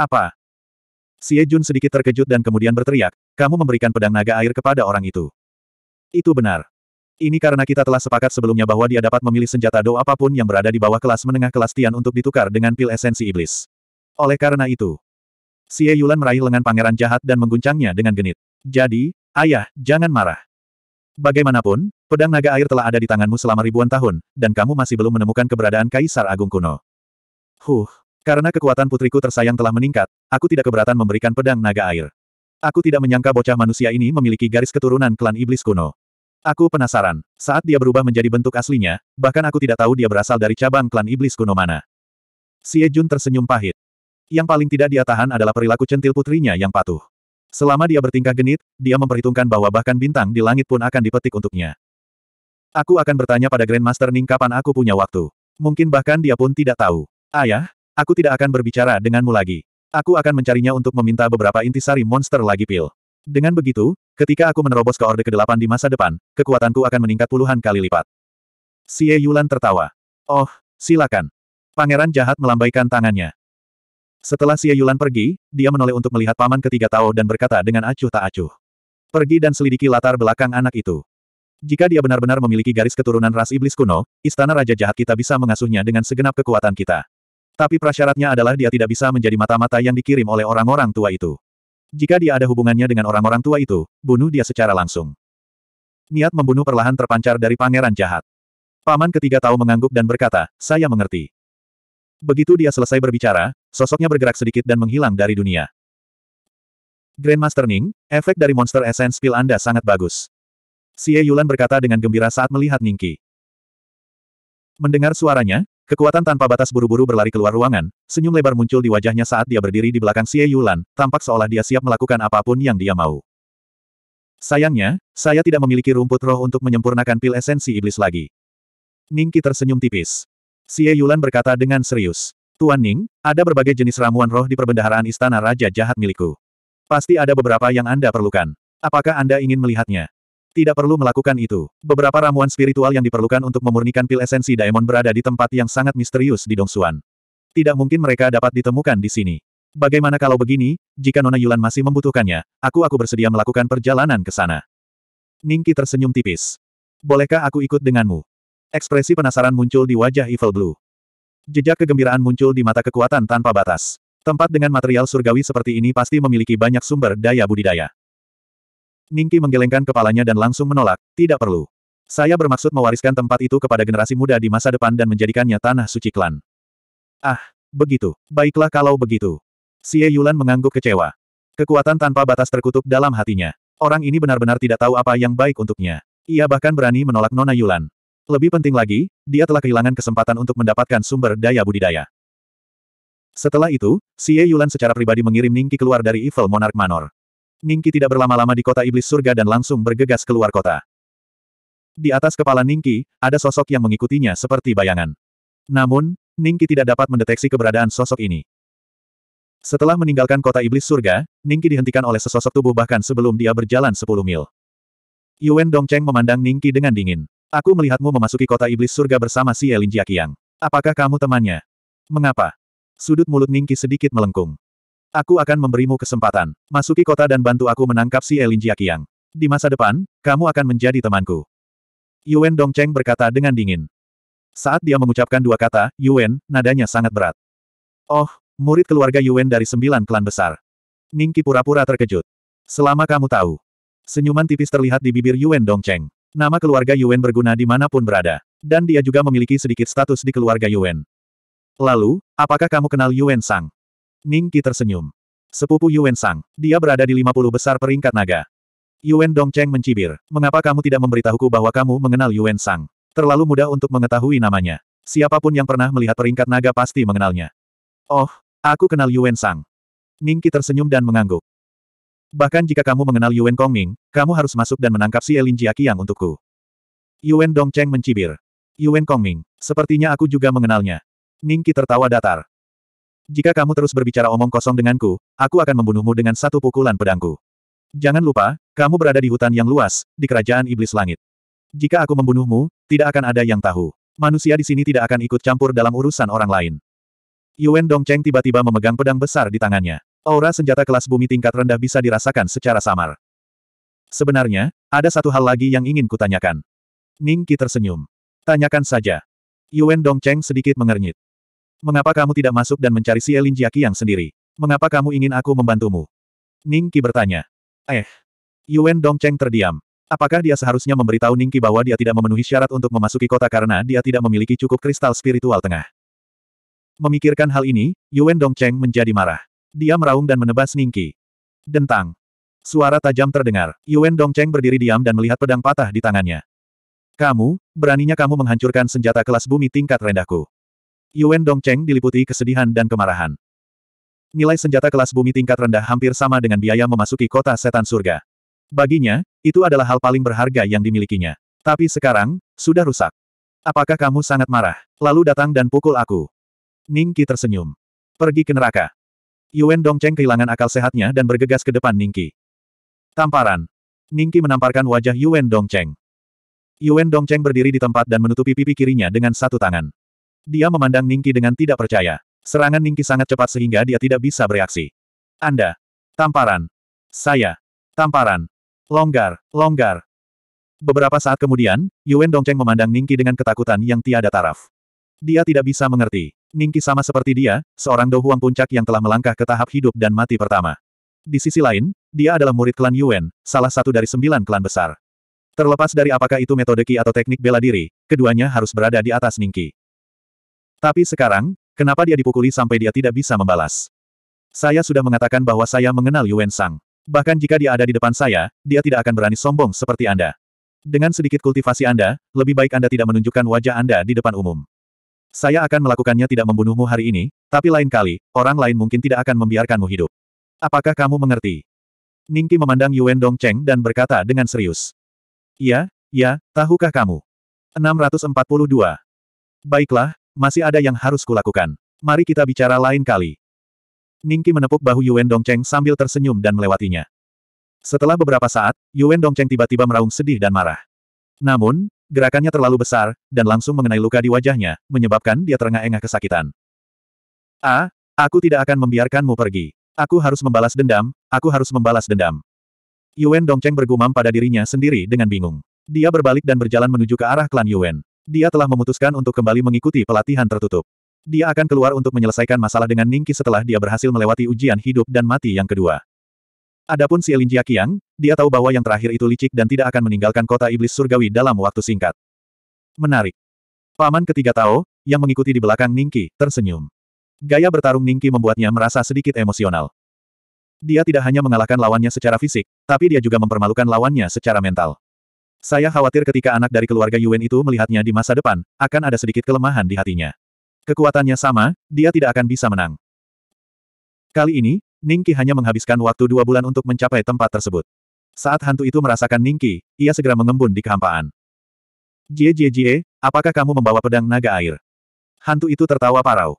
Apa? Xie Jun sedikit terkejut dan kemudian berteriak, kamu memberikan pedang naga air kepada orang itu. Itu benar. Ini karena kita telah sepakat sebelumnya bahwa dia dapat memilih senjata do apapun yang berada di bawah kelas menengah kelas Tian untuk ditukar dengan pil esensi iblis. Oleh karena itu, Xie Yulan meraih lengan pangeran jahat dan mengguncangnya dengan genit. Jadi, ayah, jangan marah. Bagaimanapun, pedang naga air telah ada di tanganmu selama ribuan tahun, dan kamu masih belum menemukan keberadaan Kaisar Agung kuno. Huh, karena kekuatan putriku tersayang telah meningkat, aku tidak keberatan memberikan pedang naga air. Aku tidak menyangka bocah manusia ini memiliki garis keturunan klan iblis kuno. Aku penasaran, saat dia berubah menjadi bentuk aslinya, bahkan aku tidak tahu dia berasal dari cabang klan iblis kuno mana. Xie Jun tersenyum pahit. Yang paling tidak dia tahan adalah perilaku centil putrinya yang patuh. Selama dia bertingkah genit, dia memperhitungkan bahwa bahkan bintang di langit pun akan dipetik untuknya. Aku akan bertanya pada Grandmaster Ning kapan aku punya waktu. Mungkin bahkan dia pun tidak tahu. Ayah, Aku tidak akan berbicara denganmu lagi. Aku akan mencarinya untuk meminta beberapa intisari monster lagi pil. Dengan begitu, ketika aku menerobos ke Orde ke-8 di masa depan, kekuatanku akan meningkat puluhan kali lipat. Xie Yulan tertawa. Oh, silakan. Pangeran jahat melambaikan tangannya. Setelah Xie Yulan pergi, dia menoleh untuk melihat paman ketiga Tao dan berkata dengan acuh tak acuh. Pergi dan selidiki latar belakang anak itu. Jika dia benar-benar memiliki garis keturunan ras iblis kuno, istana Raja Jahat kita bisa mengasuhnya dengan segenap kekuatan kita. Tapi prasyaratnya adalah dia tidak bisa menjadi mata-mata yang dikirim oleh orang-orang tua itu. Jika dia ada hubungannya dengan orang-orang tua itu, bunuh dia secara langsung. Niat membunuh perlahan terpancar dari pangeran jahat. Paman ketiga tahu mengangguk dan berkata, saya mengerti. Begitu dia selesai berbicara, sosoknya bergerak sedikit dan menghilang dari dunia. Grandmaster Ning, efek dari Monster Essence pil Anda sangat bagus. Xie Yulan berkata dengan gembira saat melihat Ningki. Mendengar suaranya, Kekuatan tanpa batas buru-buru berlari keluar ruangan, senyum lebar muncul di wajahnya saat dia berdiri di belakang Xie Yulan, tampak seolah dia siap melakukan apapun yang dia mau. Sayangnya, saya tidak memiliki rumput roh untuk menyempurnakan pil esensi iblis lagi. Ningki tersenyum tipis. Xie Yulan berkata dengan serius. Tuan Ning, ada berbagai jenis ramuan roh di perbendaharaan istana Raja Jahat milikku. Pasti ada beberapa yang Anda perlukan. Apakah Anda ingin melihatnya? Tidak perlu melakukan itu. Beberapa ramuan spiritual yang diperlukan untuk memurnikan pil esensi Daemon berada di tempat yang sangat misterius di Dongsuan. Tidak mungkin mereka dapat ditemukan di sini. Bagaimana kalau begini, jika Nona Yulan masih membutuhkannya, aku-aku bersedia melakukan perjalanan ke sana. Ningki tersenyum tipis. Bolehkah aku ikut denganmu? Ekspresi penasaran muncul di wajah Evil Blue. Jejak kegembiraan muncul di mata kekuatan tanpa batas. Tempat dengan material surgawi seperti ini pasti memiliki banyak sumber daya budidaya. Ningki menggelengkan kepalanya dan langsung menolak, tidak perlu. Saya bermaksud mewariskan tempat itu kepada generasi muda di masa depan dan menjadikannya tanah suci klan. Ah, begitu. Baiklah kalau begitu. Xie Yulan mengangguk kecewa. Kekuatan tanpa batas terkutuk dalam hatinya. Orang ini benar-benar tidak tahu apa yang baik untuknya. Ia bahkan berani menolak Nona Yulan. Lebih penting lagi, dia telah kehilangan kesempatan untuk mendapatkan sumber daya budidaya. Setelah itu, Xie Yulan secara pribadi mengirim Ningki keluar dari Evil Monarch Manor. Ningki tidak berlama-lama di kota iblis surga dan langsung bergegas keluar kota. Di atas kepala Ningki, ada sosok yang mengikutinya seperti bayangan. Namun, Ningki tidak dapat mendeteksi keberadaan sosok ini. Setelah meninggalkan kota iblis surga, Ningki dihentikan oleh sesosok tubuh bahkan sebelum dia berjalan 10 mil. Yuen Dongcheng memandang Ningki dengan dingin. Aku melihatmu memasuki kota iblis surga bersama si Elin Jiaqiang. Apakah kamu temannya? Mengapa? Sudut mulut Ningki sedikit melengkung. Aku akan memberimu kesempatan. Masuki kota dan bantu aku menangkap si Elin Jiakiang. Di masa depan, kamu akan menjadi temanku. Yuan Dongcheng berkata dengan dingin. Saat dia mengucapkan dua kata, Yuan, nadanya sangat berat. Oh, murid keluarga Yuan dari sembilan klan besar. Ningki pura-pura terkejut. Selama kamu tahu. Senyuman tipis terlihat di bibir Yuan Dongcheng. Nama keluarga Yuan berguna dimanapun berada. Dan dia juga memiliki sedikit status di keluarga Yuan. Lalu, apakah kamu kenal Yuan Sang? Ning Qi tersenyum. Sepupu Yuan Sang, dia berada di 50 besar peringkat naga. Yuan Dongcheng mencibir, mengapa kamu tidak memberitahuku bahwa kamu mengenal Yuan Sang? Terlalu mudah untuk mengetahui namanya. Siapapun yang pernah melihat peringkat naga pasti mengenalnya. Oh, aku kenal Yuan Sang. Ning Qi tersenyum dan mengangguk. Bahkan jika kamu mengenal Yuan Kongming, kamu harus masuk dan menangkap si Elin Jiaqiang untukku. Yuan Dongcheng mencibir. Yuan Kongming, sepertinya aku juga mengenalnya. Ning Qi tertawa datar jika kamu terus berbicara omong kosong denganku, aku akan membunuhmu dengan satu pukulan pedangku. Jangan lupa, kamu berada di hutan yang luas, di kerajaan iblis langit. Jika aku membunuhmu, tidak akan ada yang tahu. Manusia di sini tidak akan ikut campur dalam urusan orang lain. Yuan Dongcheng tiba-tiba memegang pedang besar di tangannya. Aura senjata kelas bumi tingkat rendah bisa dirasakan secara samar. Sebenarnya, ada satu hal lagi yang ingin kutanyakan. Ning Qi tersenyum. Tanyakan saja. Yuan Dongcheng sedikit mengernyit. Mengapa kamu tidak masuk dan mencari si Elin yang sendiri? Mengapa kamu ingin aku membantumu? Ningqi bertanya. Eh. Yuan Dongcheng terdiam. Apakah dia seharusnya memberitahu Ningqi bahwa dia tidak memenuhi syarat untuk memasuki kota karena dia tidak memiliki cukup kristal spiritual tengah? Memikirkan hal ini, Yuan Dongcheng menjadi marah. Dia meraung dan menebas Ningqi. Dentang. Suara tajam terdengar. Yuan Dongcheng berdiri diam dan melihat pedang patah di tangannya. Kamu, beraninya kamu menghancurkan senjata kelas bumi tingkat rendahku. Yuan Dongcheng diliputi kesedihan dan kemarahan. Nilai senjata kelas bumi tingkat rendah hampir sama dengan biaya memasuki kota setan surga. Baginya, itu adalah hal paling berharga yang dimilikinya. Tapi sekarang, sudah rusak. Apakah kamu sangat marah? Lalu datang dan pukul aku. Ningki tersenyum. Pergi ke neraka. Yuan Dongcheng kehilangan akal sehatnya dan bergegas ke depan Ningki. Tamparan. Ningki menamparkan wajah Yuan Dongcheng. Yuan Dongcheng berdiri di tempat dan menutupi pipi kirinya dengan satu tangan. Dia memandang Ningki dengan tidak percaya. Serangan Ningki sangat cepat sehingga dia tidak bisa bereaksi. Anda. Tamparan. Saya. Tamparan. Longgar, longgar. Beberapa saat kemudian, Yuen Dongcheng memandang Ningki dengan ketakutan yang tiada taraf. Dia tidak bisa mengerti. Ningki sama seperti dia, seorang dohuang puncak yang telah melangkah ke tahap hidup dan mati pertama. Di sisi lain, dia adalah murid klan Yuen, salah satu dari sembilan klan besar. Terlepas dari apakah itu metode Ki atau teknik bela diri, keduanya harus berada di atas Ningki. Tapi sekarang, kenapa dia dipukuli sampai dia tidak bisa membalas? Saya sudah mengatakan bahwa saya mengenal Yuan Sang. Bahkan jika dia ada di depan saya, dia tidak akan berani sombong seperti Anda. Dengan sedikit kultivasi Anda, lebih baik Anda tidak menunjukkan wajah Anda di depan umum. Saya akan melakukannya tidak membunuhmu hari ini, tapi lain kali, orang lain mungkin tidak akan membiarkanmu hidup. Apakah kamu mengerti? Ningki memandang Dong Dongcheng dan berkata dengan serius. Ya, ya, tahukah kamu? 642. Baiklah, masih ada yang harus kulakukan. Mari kita bicara lain kali. Ningki menepuk bahu Yuen Dongcheng sambil tersenyum dan melewatinya. Setelah beberapa saat, Yuen Dongcheng tiba-tiba meraung sedih dan marah. Namun, gerakannya terlalu besar, dan langsung mengenai luka di wajahnya, menyebabkan dia terengah-engah kesakitan. A, aku tidak akan membiarkanmu pergi. Aku harus membalas dendam, aku harus membalas dendam. Yuen Dongcheng bergumam pada dirinya sendiri dengan bingung. Dia berbalik dan berjalan menuju ke arah klan Yuen. Dia telah memutuskan untuk kembali mengikuti pelatihan tertutup. Dia akan keluar untuk menyelesaikan masalah dengan Ningki setelah dia berhasil melewati ujian hidup dan mati yang kedua. Adapun si Elinjia Jiaqiang, dia tahu bahwa yang terakhir itu licik dan tidak akan meninggalkan kota iblis surgawi dalam waktu singkat. Menarik. Paman ketiga Tao, yang mengikuti di belakang Ningki, tersenyum. Gaya bertarung Ningki membuatnya merasa sedikit emosional. Dia tidak hanya mengalahkan lawannya secara fisik, tapi dia juga mempermalukan lawannya secara mental. Saya khawatir ketika anak dari keluarga Yuan itu melihatnya di masa depan, akan ada sedikit kelemahan di hatinya. Kekuatannya sama, dia tidak akan bisa menang. Kali ini, Ningki hanya menghabiskan waktu dua bulan untuk mencapai tempat tersebut. Saat hantu itu merasakan Ningki, ia segera mengembun di kehampaan. Jie Jie Jie, apakah kamu membawa pedang naga air? Hantu itu tertawa parau.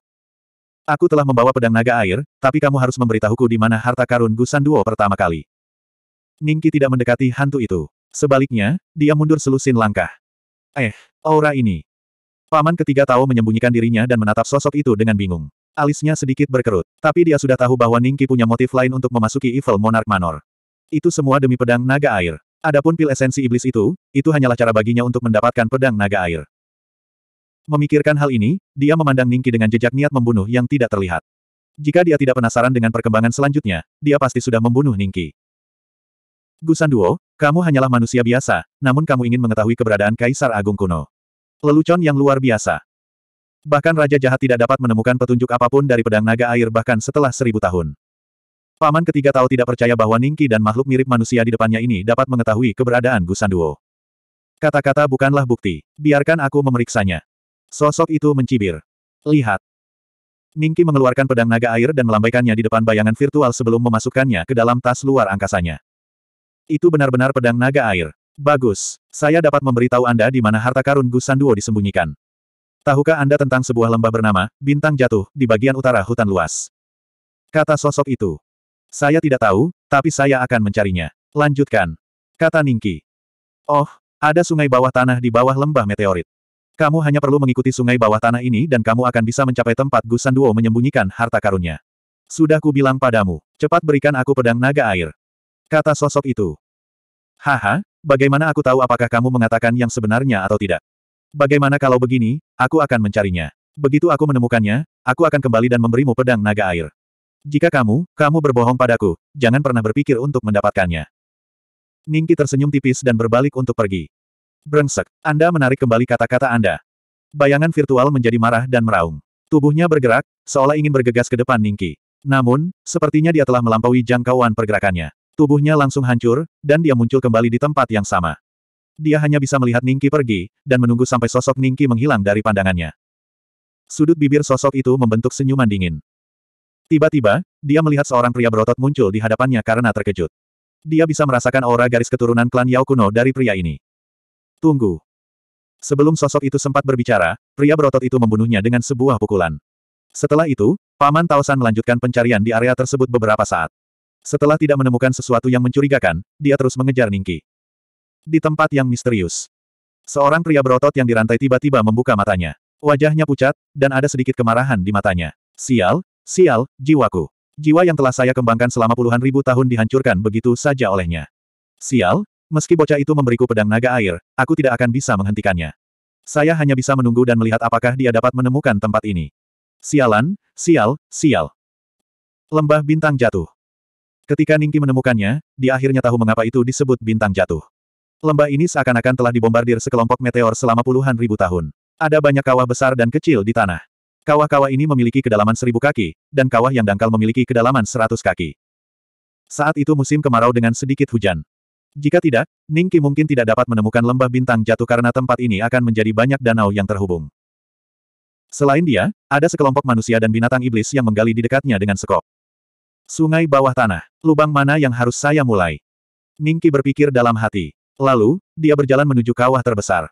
Aku telah membawa pedang naga air, tapi kamu harus memberitahuku di mana harta karun Gusan Duo pertama kali. Ningki tidak mendekati hantu itu. Sebaliknya, dia mundur selusin langkah. Eh, aura ini. Paman ketiga tahu menyembunyikan dirinya dan menatap sosok itu dengan bingung. Alisnya sedikit berkerut, tapi dia sudah tahu bahwa Ningki punya motif lain untuk memasuki Evil Monarch Manor. Itu semua demi pedang naga air. Adapun pil esensi iblis itu, itu hanyalah cara baginya untuk mendapatkan pedang naga air. Memikirkan hal ini, dia memandang Ningki dengan jejak niat membunuh yang tidak terlihat. Jika dia tidak penasaran dengan perkembangan selanjutnya, dia pasti sudah membunuh Ningki. Gusan Duo, kamu hanyalah manusia biasa, namun kamu ingin mengetahui keberadaan Kaisar Agung kuno. Lelucon yang luar biasa. Bahkan Raja Jahat tidak dapat menemukan petunjuk apapun dari pedang naga air bahkan setelah seribu tahun. Paman ketiga tahu tidak percaya bahwa Ningki dan makhluk mirip manusia di depannya ini dapat mengetahui keberadaan Gusanduo. Kata-kata bukanlah bukti. Biarkan aku memeriksanya. Sosok itu mencibir. Lihat. Ningki mengeluarkan pedang naga air dan melambaikannya di depan bayangan virtual sebelum memasukkannya ke dalam tas luar angkasanya. Itu benar-benar pedang naga air. Bagus. Saya dapat memberitahu Anda di mana harta karun Gus Sanduo disembunyikan. Tahukah Anda tentang sebuah lembah bernama, Bintang Jatuh, di bagian utara hutan luas? Kata sosok itu. Saya tidak tahu, tapi saya akan mencarinya. Lanjutkan. Kata Ningki. Oh, ada sungai bawah tanah di bawah lembah meteorit. Kamu hanya perlu mengikuti sungai bawah tanah ini dan kamu akan bisa mencapai tempat Gus Sanduo menyembunyikan harta karunnya. Sudah ku bilang padamu, cepat berikan aku pedang naga air kata sosok itu. Haha, bagaimana aku tahu apakah kamu mengatakan yang sebenarnya atau tidak? Bagaimana kalau begini, aku akan mencarinya. Begitu aku menemukannya, aku akan kembali dan memberimu pedang naga air. Jika kamu, kamu berbohong padaku, jangan pernah berpikir untuk mendapatkannya. Ningki tersenyum tipis dan berbalik untuk pergi. Brengsek, Anda menarik kembali kata-kata Anda. Bayangan virtual menjadi marah dan meraung. Tubuhnya bergerak, seolah ingin bergegas ke depan Ningki. Namun, sepertinya dia telah melampaui jangkauan pergerakannya. Tubuhnya langsung hancur, dan dia muncul kembali di tempat yang sama. Dia hanya bisa melihat Ningki pergi, dan menunggu sampai sosok Ningki menghilang dari pandangannya. Sudut bibir sosok itu membentuk senyuman dingin. Tiba-tiba, dia melihat seorang pria berotot muncul di hadapannya karena terkejut. Dia bisa merasakan aura garis keturunan klan Yao kuno dari pria ini. Tunggu. Sebelum sosok itu sempat berbicara, pria berotot itu membunuhnya dengan sebuah pukulan. Setelah itu, Paman Tausan melanjutkan pencarian di area tersebut beberapa saat. Setelah tidak menemukan sesuatu yang mencurigakan, dia terus mengejar Ningki. Di tempat yang misterius. Seorang pria berotot yang dirantai tiba-tiba membuka matanya. Wajahnya pucat, dan ada sedikit kemarahan di matanya. Sial, sial, jiwaku. Jiwa yang telah saya kembangkan selama puluhan ribu tahun dihancurkan begitu saja olehnya. Sial, meski bocah itu memberiku pedang naga air, aku tidak akan bisa menghentikannya. Saya hanya bisa menunggu dan melihat apakah dia dapat menemukan tempat ini. Sialan, sial, sial. Lembah bintang jatuh. Ketika Ningki menemukannya, dia akhirnya tahu mengapa itu disebut bintang jatuh. Lembah ini seakan-akan telah dibombardir sekelompok meteor selama puluhan ribu tahun. Ada banyak kawah besar dan kecil di tanah. Kawah-kawah ini memiliki kedalaman seribu kaki, dan kawah yang dangkal memiliki kedalaman seratus kaki. Saat itu musim kemarau dengan sedikit hujan. Jika tidak, Ningki mungkin tidak dapat menemukan lembah bintang jatuh karena tempat ini akan menjadi banyak danau yang terhubung. Selain dia, ada sekelompok manusia dan binatang iblis yang menggali di dekatnya dengan sekop. Sungai bawah tanah. Lubang mana yang harus saya mulai? Ningki berpikir dalam hati. Lalu, dia berjalan menuju kawah terbesar.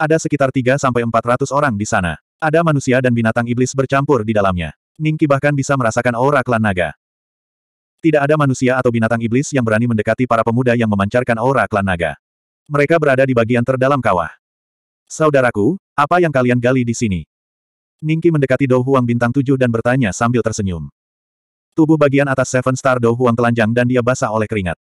Ada sekitar 3-400 orang di sana. Ada manusia dan binatang iblis bercampur di dalamnya. Ningki bahkan bisa merasakan aura klan naga. Tidak ada manusia atau binatang iblis yang berani mendekati para pemuda yang memancarkan aura klan naga. Mereka berada di bagian terdalam kawah. Saudaraku, apa yang kalian gali di sini? Ningki mendekati Dou Huang bintang tujuh dan bertanya sambil tersenyum. Tubuh bagian atas Seven Star Dohuang telanjang dan dia basah oleh keringat.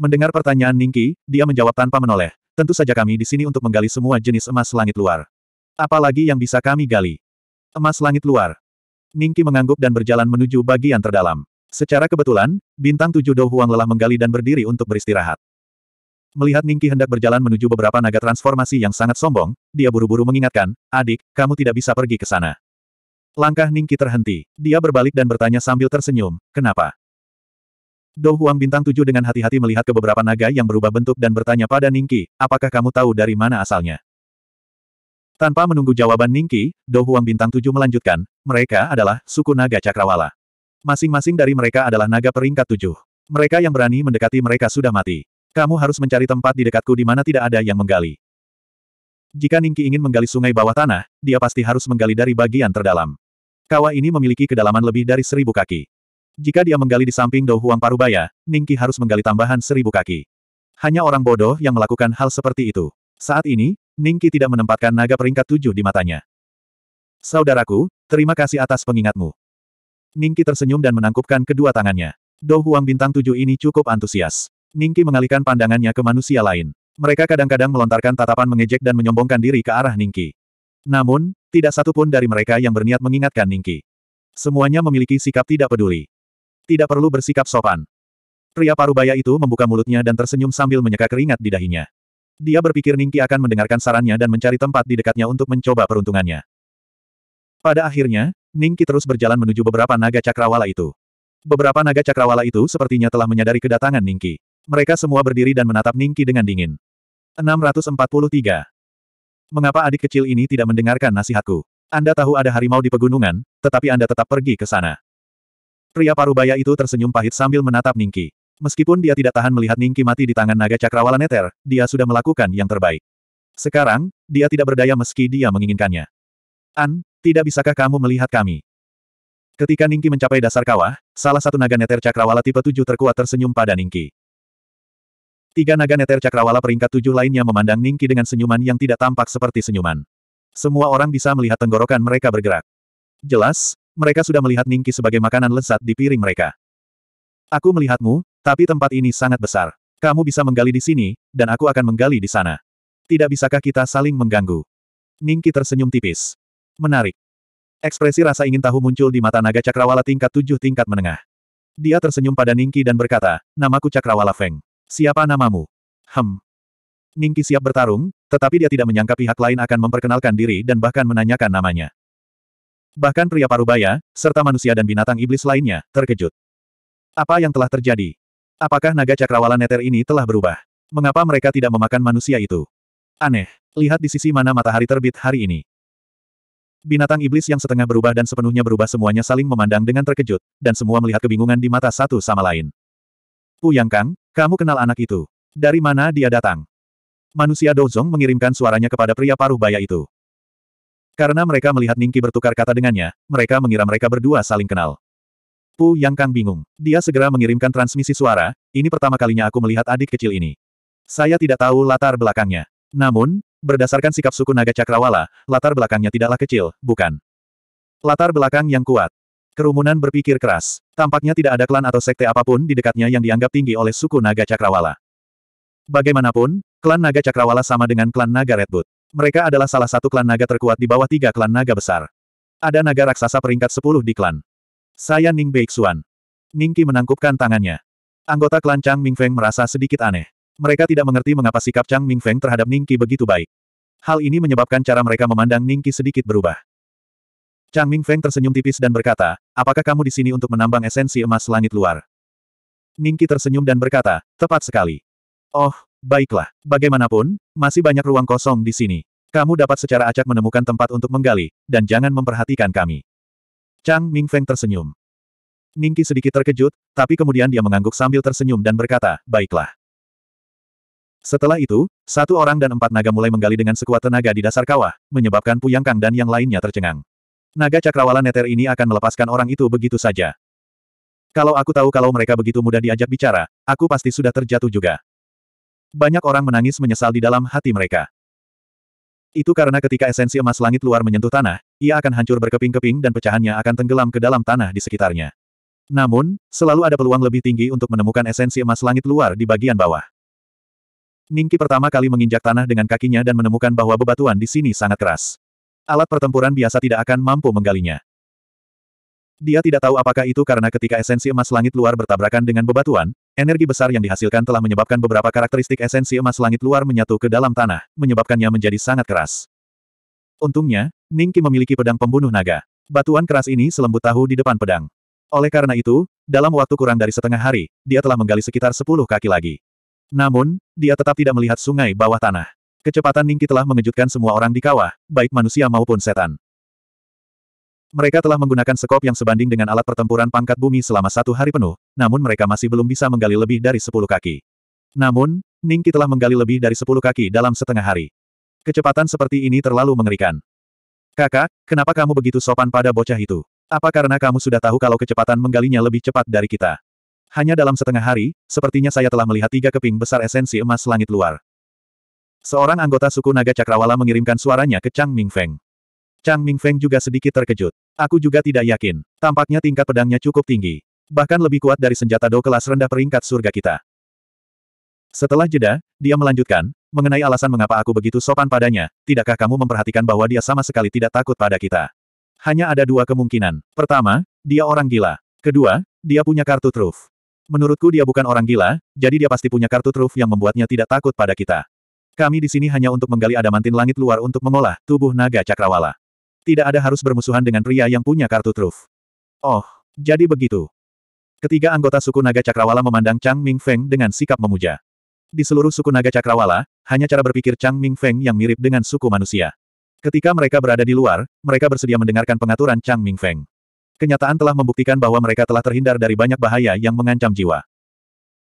Mendengar pertanyaan Ningki, dia menjawab tanpa menoleh. Tentu saja kami di sini untuk menggali semua jenis emas langit luar. Apalagi yang bisa kami gali. Emas langit luar. Ningki mengangguk dan berjalan menuju bagian terdalam. Secara kebetulan, bintang tujuh Dohuang lelah menggali dan berdiri untuk beristirahat. Melihat Ningki hendak berjalan menuju beberapa naga transformasi yang sangat sombong, dia buru-buru mengingatkan, adik, kamu tidak bisa pergi ke sana. Langkah Ningki terhenti. Dia berbalik dan bertanya sambil tersenyum, kenapa? Dou Huang Bintang Tujuh dengan hati-hati melihat ke beberapa naga yang berubah bentuk dan bertanya pada Ningki, apakah kamu tahu dari mana asalnya? Tanpa menunggu jawaban Ningki, Dou Huang Bintang Tujuh melanjutkan, mereka adalah suku naga Cakrawala. Masing-masing dari mereka adalah naga peringkat tujuh. Mereka yang berani mendekati mereka sudah mati. Kamu harus mencari tempat di dekatku di mana tidak ada yang menggali. Jika Ningki ingin menggali sungai bawah tanah, dia pasti harus menggali dari bagian terdalam. Kawah ini memiliki kedalaman lebih dari seribu kaki. Jika dia menggali di samping Dou Huang Parubaya, Ningki harus menggali tambahan seribu kaki. Hanya orang bodoh yang melakukan hal seperti itu. Saat ini, Ningki tidak menempatkan naga peringkat tujuh di matanya. Saudaraku, terima kasih atas pengingatmu. Ningki tersenyum dan menangkupkan kedua tangannya. Dou Huang bintang tujuh ini cukup antusias. Ningki mengalihkan pandangannya ke manusia lain. Mereka kadang-kadang melontarkan tatapan mengejek dan menyombongkan diri ke arah Ningki. Namun, tidak satu pun dari mereka yang berniat mengingatkan Ningki. Semuanya memiliki sikap tidak peduli. Tidak perlu bersikap sopan. Pria parubaya itu membuka mulutnya dan tersenyum sambil menyeka keringat di dahinya. Dia berpikir Ningki akan mendengarkan sarannya dan mencari tempat di dekatnya untuk mencoba peruntungannya. Pada akhirnya, Ningki terus berjalan menuju beberapa naga cakrawala itu. Beberapa naga cakrawala itu sepertinya telah menyadari kedatangan Ningki. Mereka semua berdiri dan menatap Ningki dengan dingin. 643 Mengapa adik kecil ini tidak mendengarkan nasihatku? Anda tahu ada harimau di pegunungan, tetapi Anda tetap pergi ke sana. Pria parubaya itu tersenyum pahit sambil menatap Ningki. Meskipun dia tidak tahan melihat Ningki mati di tangan naga cakrawala neter, dia sudah melakukan yang terbaik. Sekarang, dia tidak berdaya meski dia menginginkannya. An, tidak bisakah kamu melihat kami? Ketika Ningki mencapai dasar kawah, salah satu naga neter cakrawala tipe 7 terkuat tersenyum pada Ningki. Tiga naga neter cakrawala peringkat tujuh lainnya memandang Ningki dengan senyuman yang tidak tampak seperti senyuman. Semua orang bisa melihat tenggorokan mereka bergerak. Jelas, mereka sudah melihat Ningki sebagai makanan lezat di piring mereka. Aku melihatmu, tapi tempat ini sangat besar. Kamu bisa menggali di sini, dan aku akan menggali di sana. Tidak bisakah kita saling mengganggu? Ningki tersenyum tipis. Menarik. Ekspresi rasa ingin tahu muncul di mata naga cakrawala tingkat tujuh tingkat menengah. Dia tersenyum pada Ningki dan berkata, namaku Cakrawala Feng. Siapa namamu? Hem. Ningki siap bertarung, tetapi dia tidak menyangka pihak lain akan memperkenalkan diri dan bahkan menanyakan namanya. Bahkan pria parubaya, serta manusia dan binatang iblis lainnya, terkejut. Apa yang telah terjadi? Apakah naga cakrawala neter ini telah berubah? Mengapa mereka tidak memakan manusia itu? Aneh. Lihat di sisi mana matahari terbit hari ini. Binatang iblis yang setengah berubah dan sepenuhnya berubah semuanya saling memandang dengan terkejut, dan semua melihat kebingungan di mata satu sama lain. Pu Kang, kamu kenal anak itu. Dari mana dia datang? Manusia Dozong mengirimkan suaranya kepada pria paruh baya itu. Karena mereka melihat Ningki bertukar kata dengannya, mereka mengira mereka berdua saling kenal. Pu Yang Kang bingung. Dia segera mengirimkan transmisi suara, ini pertama kalinya aku melihat adik kecil ini. Saya tidak tahu latar belakangnya. Namun, berdasarkan sikap suku naga cakrawala, latar belakangnya tidaklah kecil, bukan? Latar belakang yang kuat. Kerumunan berpikir keras. Tampaknya tidak ada klan atau sekte apapun di dekatnya yang dianggap tinggi oleh suku Naga Cakrawala. Bagaimanapun, klan Naga Cakrawala sama dengan klan Naga Redwood. Mereka adalah salah satu klan naga terkuat di bawah tiga klan naga besar. Ada naga raksasa peringkat sepuluh di klan. Saya Ning Beixuan. Ningki menangkupkan tangannya. Anggota klan Chang Mingfeng merasa sedikit aneh. Mereka tidak mengerti mengapa sikap Chang Mingfeng terhadap Ningki begitu baik. Hal ini menyebabkan cara mereka memandang Ningki sedikit berubah. Chang Ming Feng tersenyum tipis dan berkata, apakah kamu di sini untuk menambang esensi emas langit luar? Ningki tersenyum dan berkata, tepat sekali. Oh, baiklah. Bagaimanapun, masih banyak ruang kosong di sini. Kamu dapat secara acak menemukan tempat untuk menggali, dan jangan memperhatikan kami. Chang Ming Feng tersenyum. Ningki sedikit terkejut, tapi kemudian dia mengangguk sambil tersenyum dan berkata, baiklah. Setelah itu, satu orang dan empat naga mulai menggali dengan sekuat tenaga di dasar kawah, menyebabkan Puyang Kang dan yang lainnya tercengang. Naga cakrawala neter ini akan melepaskan orang itu begitu saja. Kalau aku tahu kalau mereka begitu mudah diajak bicara, aku pasti sudah terjatuh juga. Banyak orang menangis menyesal di dalam hati mereka. Itu karena ketika esensi emas langit luar menyentuh tanah, ia akan hancur berkeping-keping dan pecahannya akan tenggelam ke dalam tanah di sekitarnya. Namun, selalu ada peluang lebih tinggi untuk menemukan esensi emas langit luar di bagian bawah. Ningki pertama kali menginjak tanah dengan kakinya dan menemukan bahwa bebatuan di sini sangat keras. Alat pertempuran biasa tidak akan mampu menggalinya. Dia tidak tahu apakah itu karena ketika esensi emas langit luar bertabrakan dengan bebatuan, energi besar yang dihasilkan telah menyebabkan beberapa karakteristik esensi emas langit luar menyatu ke dalam tanah, menyebabkannya menjadi sangat keras. Untungnya, Ningki memiliki pedang pembunuh naga. Batuan keras ini selembut tahu di depan pedang. Oleh karena itu, dalam waktu kurang dari setengah hari, dia telah menggali sekitar sepuluh kaki lagi. Namun, dia tetap tidak melihat sungai bawah tanah. Kecepatan Ningki telah mengejutkan semua orang di kawah, baik manusia maupun setan. Mereka telah menggunakan sekop yang sebanding dengan alat pertempuran pangkat bumi selama satu hari penuh, namun mereka masih belum bisa menggali lebih dari sepuluh kaki. Namun, Ningki telah menggali lebih dari sepuluh kaki dalam setengah hari. Kecepatan seperti ini terlalu mengerikan. Kakak, kenapa kamu begitu sopan pada bocah itu? Apa karena kamu sudah tahu kalau kecepatan menggalinya lebih cepat dari kita? Hanya dalam setengah hari, sepertinya saya telah melihat tiga keping besar esensi emas langit luar. Seorang anggota suku naga Cakrawala mengirimkan suaranya ke Chang Mingfeng. Chang Mingfeng juga sedikit terkejut. Aku juga tidak yakin. Tampaknya tingkat pedangnya cukup tinggi. Bahkan lebih kuat dari senjata do kelas rendah peringkat surga kita. Setelah jeda, dia melanjutkan, mengenai alasan mengapa aku begitu sopan padanya, tidakkah kamu memperhatikan bahwa dia sama sekali tidak takut pada kita? Hanya ada dua kemungkinan. Pertama, dia orang gila. Kedua, dia punya kartu truf. Menurutku dia bukan orang gila, jadi dia pasti punya kartu truf yang membuatnya tidak takut pada kita. Kami di sini hanya untuk menggali adamantin langit luar untuk mengolah tubuh naga cakrawala. Tidak ada harus bermusuhan dengan pria yang punya kartu truf. Oh, jadi begitu. Ketiga anggota suku naga cakrawala memandang Chang Ming Feng dengan sikap memuja. Di seluruh suku naga cakrawala, hanya cara berpikir Chang Ming Feng yang mirip dengan suku manusia. Ketika mereka berada di luar, mereka bersedia mendengarkan pengaturan Chang Ming Feng. Kenyataan telah membuktikan bahwa mereka telah terhindar dari banyak bahaya yang mengancam jiwa.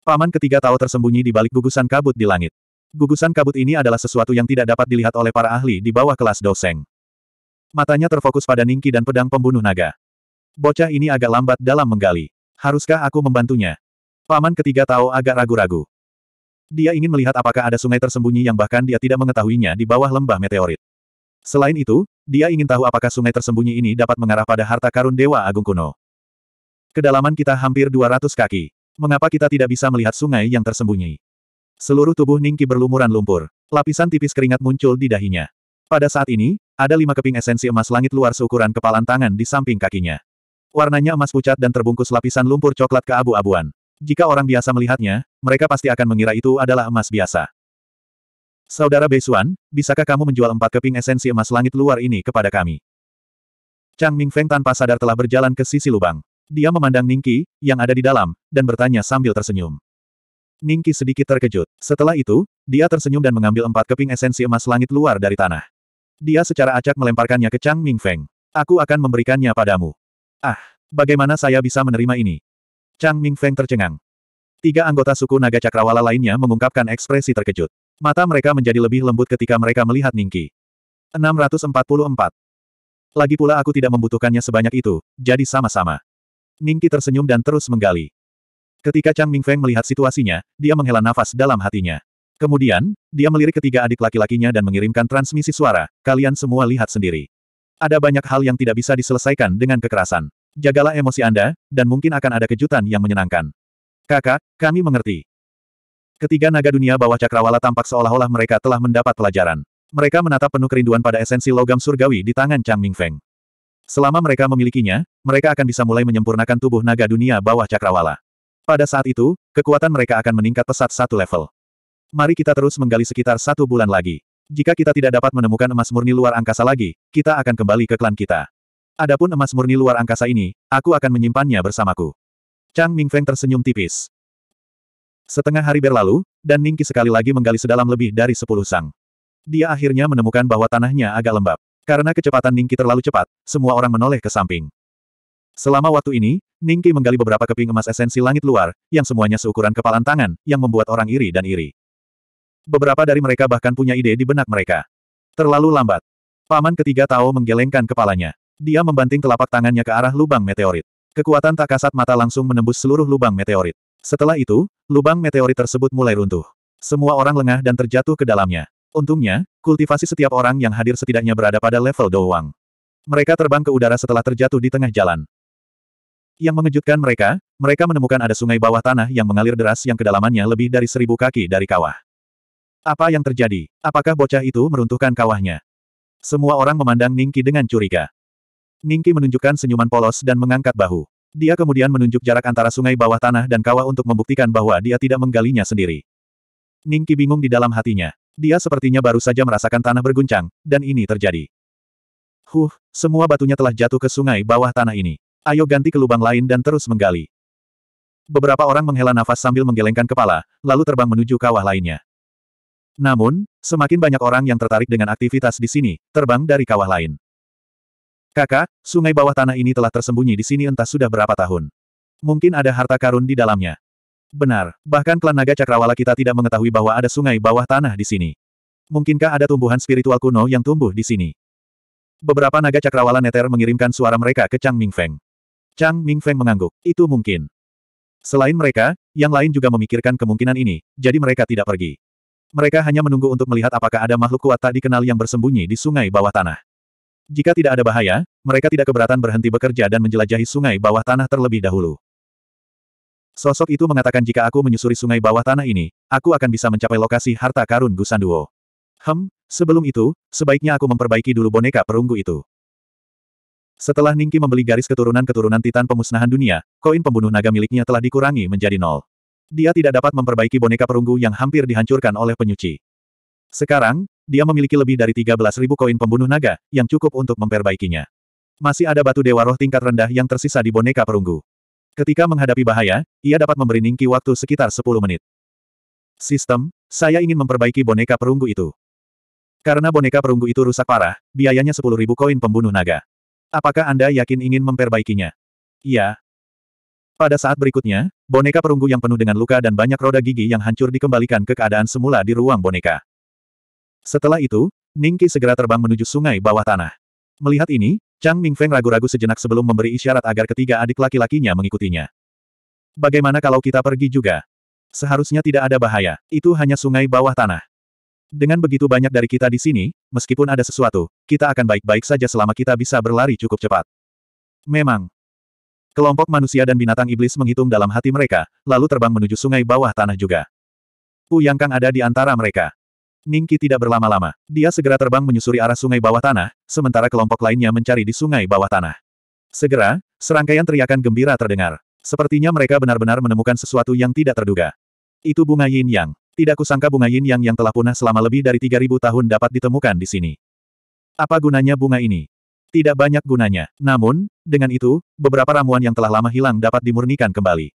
Paman ketiga tahu tersembunyi di balik gugusan kabut di langit. Gugusan kabut ini adalah sesuatu yang tidak dapat dilihat oleh para ahli di bawah kelas Doseng. Matanya terfokus pada Ningki dan pedang pembunuh naga. Bocah ini agak lambat dalam menggali. Haruskah aku membantunya? Paman ketiga tahu agak ragu-ragu. Dia ingin melihat apakah ada sungai tersembunyi yang bahkan dia tidak mengetahuinya di bawah lembah meteorit. Selain itu, dia ingin tahu apakah sungai tersembunyi ini dapat mengarah pada harta karun Dewa Agung kuno. Kedalaman kita hampir 200 kaki. Mengapa kita tidak bisa melihat sungai yang tersembunyi? Seluruh tubuh Ningki berlumuran lumpur. Lapisan tipis keringat muncul di dahinya. Pada saat ini, ada lima keping esensi emas langit luar seukuran kepalan tangan di samping kakinya. Warnanya emas pucat dan terbungkus lapisan lumpur coklat ke abu abuan Jika orang biasa melihatnya, mereka pasti akan mengira itu adalah emas biasa. Saudara Beisuan, bisakah kamu menjual empat keping esensi emas langit luar ini kepada kami? Chang Mingfeng tanpa sadar telah berjalan ke sisi lubang. Dia memandang Ningki, yang ada di dalam, dan bertanya sambil tersenyum. Ningki sedikit terkejut. Setelah itu, dia tersenyum dan mengambil empat keping esensi emas langit luar dari tanah. Dia secara acak melemparkannya ke Chang Ming Feng. Aku akan memberikannya padamu. Ah, bagaimana saya bisa menerima ini? Chang Ming Feng tercengang. Tiga anggota suku naga cakrawala lainnya mengungkapkan ekspresi terkejut. Mata mereka menjadi lebih lembut ketika mereka melihat Ningki. 644. Lagi pula aku tidak membutuhkannya sebanyak itu, jadi sama-sama. Ningki tersenyum dan terus menggali. Ketika Chang Mingfeng melihat situasinya, dia menghela nafas dalam hatinya. Kemudian, dia melirik ketiga adik laki-lakinya dan mengirimkan transmisi suara, kalian semua lihat sendiri. Ada banyak hal yang tidak bisa diselesaikan dengan kekerasan. Jagalah emosi Anda, dan mungkin akan ada kejutan yang menyenangkan. Kakak, kami mengerti. Ketiga naga dunia bawah cakrawala tampak seolah-olah mereka telah mendapat pelajaran. Mereka menatap penuh kerinduan pada esensi logam surgawi di tangan Chang Mingfeng. Selama mereka memilikinya, mereka akan bisa mulai menyempurnakan tubuh naga dunia bawah cakrawala. Pada saat itu, kekuatan mereka akan meningkat pesat satu level. Mari kita terus menggali sekitar satu bulan lagi. Jika kita tidak dapat menemukan emas murni luar angkasa lagi, kita akan kembali ke klan kita. Adapun emas murni luar angkasa ini, aku akan menyimpannya bersamaku. Chang Mingfeng tersenyum tipis. Setengah hari berlalu, dan Ningki sekali lagi menggali sedalam lebih dari sepuluh sang. Dia akhirnya menemukan bahwa tanahnya agak lembab. Karena kecepatan Ningki terlalu cepat, semua orang menoleh ke samping. Selama waktu ini, Ningki menggali beberapa keping emas esensi langit luar, yang semuanya seukuran kepalan tangan, yang membuat orang iri dan iri. Beberapa dari mereka bahkan punya ide di benak mereka. Terlalu lambat. Paman ketiga Tao menggelengkan kepalanya. Dia membanting telapak tangannya ke arah lubang meteorit. Kekuatan tak kasat mata langsung menembus seluruh lubang meteorit. Setelah itu, lubang meteorit tersebut mulai runtuh. Semua orang lengah dan terjatuh ke dalamnya. Untungnya, kultivasi setiap orang yang hadir setidaknya berada pada level Douwang. Mereka terbang ke udara setelah terjatuh di tengah jalan. Yang mengejutkan mereka, mereka menemukan ada sungai bawah tanah yang mengalir deras yang kedalamannya lebih dari seribu kaki dari kawah. Apa yang terjadi? Apakah bocah itu meruntuhkan kawahnya? Semua orang memandang Ningki dengan curiga. Ningki menunjukkan senyuman polos dan mengangkat bahu. Dia kemudian menunjuk jarak antara sungai bawah tanah dan kawah untuk membuktikan bahwa dia tidak menggalinya sendiri. Ningki bingung di dalam hatinya. Dia sepertinya baru saja merasakan tanah berguncang, dan ini terjadi. Huh, semua batunya telah jatuh ke sungai bawah tanah ini. Ayo ganti ke lubang lain dan terus menggali. Beberapa orang menghela nafas sambil menggelengkan kepala, lalu terbang menuju kawah lainnya. Namun, semakin banyak orang yang tertarik dengan aktivitas di sini, terbang dari kawah lain. Kakak, sungai bawah tanah ini telah tersembunyi di sini entah sudah berapa tahun. Mungkin ada harta karun di dalamnya. Benar, bahkan klan naga cakrawala kita tidak mengetahui bahwa ada sungai bawah tanah di sini. Mungkinkah ada tumbuhan spiritual kuno yang tumbuh di sini? Beberapa naga cakrawala neter mengirimkan suara mereka ke Chang Ming Feng. Chang Mingfeng mengangguk. Itu mungkin. Selain mereka, yang lain juga memikirkan kemungkinan ini, jadi mereka tidak pergi. Mereka hanya menunggu untuk melihat apakah ada makhluk kuat tak dikenal yang bersembunyi di sungai bawah tanah. Jika tidak ada bahaya, mereka tidak keberatan berhenti bekerja dan menjelajahi sungai bawah tanah terlebih dahulu. Sosok itu mengatakan jika aku menyusuri sungai bawah tanah ini, aku akan bisa mencapai lokasi harta karun Gusanduo. Hem, sebelum itu, sebaiknya aku memperbaiki dulu boneka perunggu itu. Setelah Ningki membeli garis keturunan-keturunan Titan Pemusnahan Dunia, koin pembunuh naga miliknya telah dikurangi menjadi nol. Dia tidak dapat memperbaiki boneka perunggu yang hampir dihancurkan oleh penyuci. Sekarang, dia memiliki lebih dari 13.000 koin pembunuh naga, yang cukup untuk memperbaikinya. Masih ada batu dewa roh tingkat rendah yang tersisa di boneka perunggu. Ketika menghadapi bahaya, ia dapat memberi Ningki waktu sekitar 10 menit. Sistem, saya ingin memperbaiki boneka perunggu itu. Karena boneka perunggu itu rusak parah, biayanya 10.000 koin pembunuh naga. Apakah Anda yakin ingin memperbaikinya? Iya. Pada saat berikutnya, boneka perunggu yang penuh dengan luka dan banyak roda gigi yang hancur dikembalikan ke keadaan semula di ruang boneka. Setelah itu, Ningki segera terbang menuju sungai bawah tanah. Melihat ini, Chang Mingfeng ragu-ragu sejenak sebelum memberi isyarat agar ketiga adik laki-lakinya mengikutinya. Bagaimana kalau kita pergi juga? Seharusnya tidak ada bahaya, itu hanya sungai bawah tanah. Dengan begitu banyak dari kita di sini, meskipun ada sesuatu, kita akan baik-baik saja selama kita bisa berlari cukup cepat. Memang. Kelompok manusia dan binatang iblis menghitung dalam hati mereka, lalu terbang menuju sungai bawah tanah juga. Yang Kang ada di antara mereka. Ningki tidak berlama-lama. Dia segera terbang menyusuri arah sungai bawah tanah, sementara kelompok lainnya mencari di sungai bawah tanah. Segera, serangkaian teriakan gembira terdengar. Sepertinya mereka benar-benar menemukan sesuatu yang tidak terduga. Itu bunga yin yang. Tidak kusangka bunga yin yang yang telah punah selama lebih dari 3000 tahun dapat ditemukan di sini. Apa gunanya bunga ini? Tidak banyak gunanya. Namun, dengan itu, beberapa ramuan yang telah lama hilang dapat dimurnikan kembali.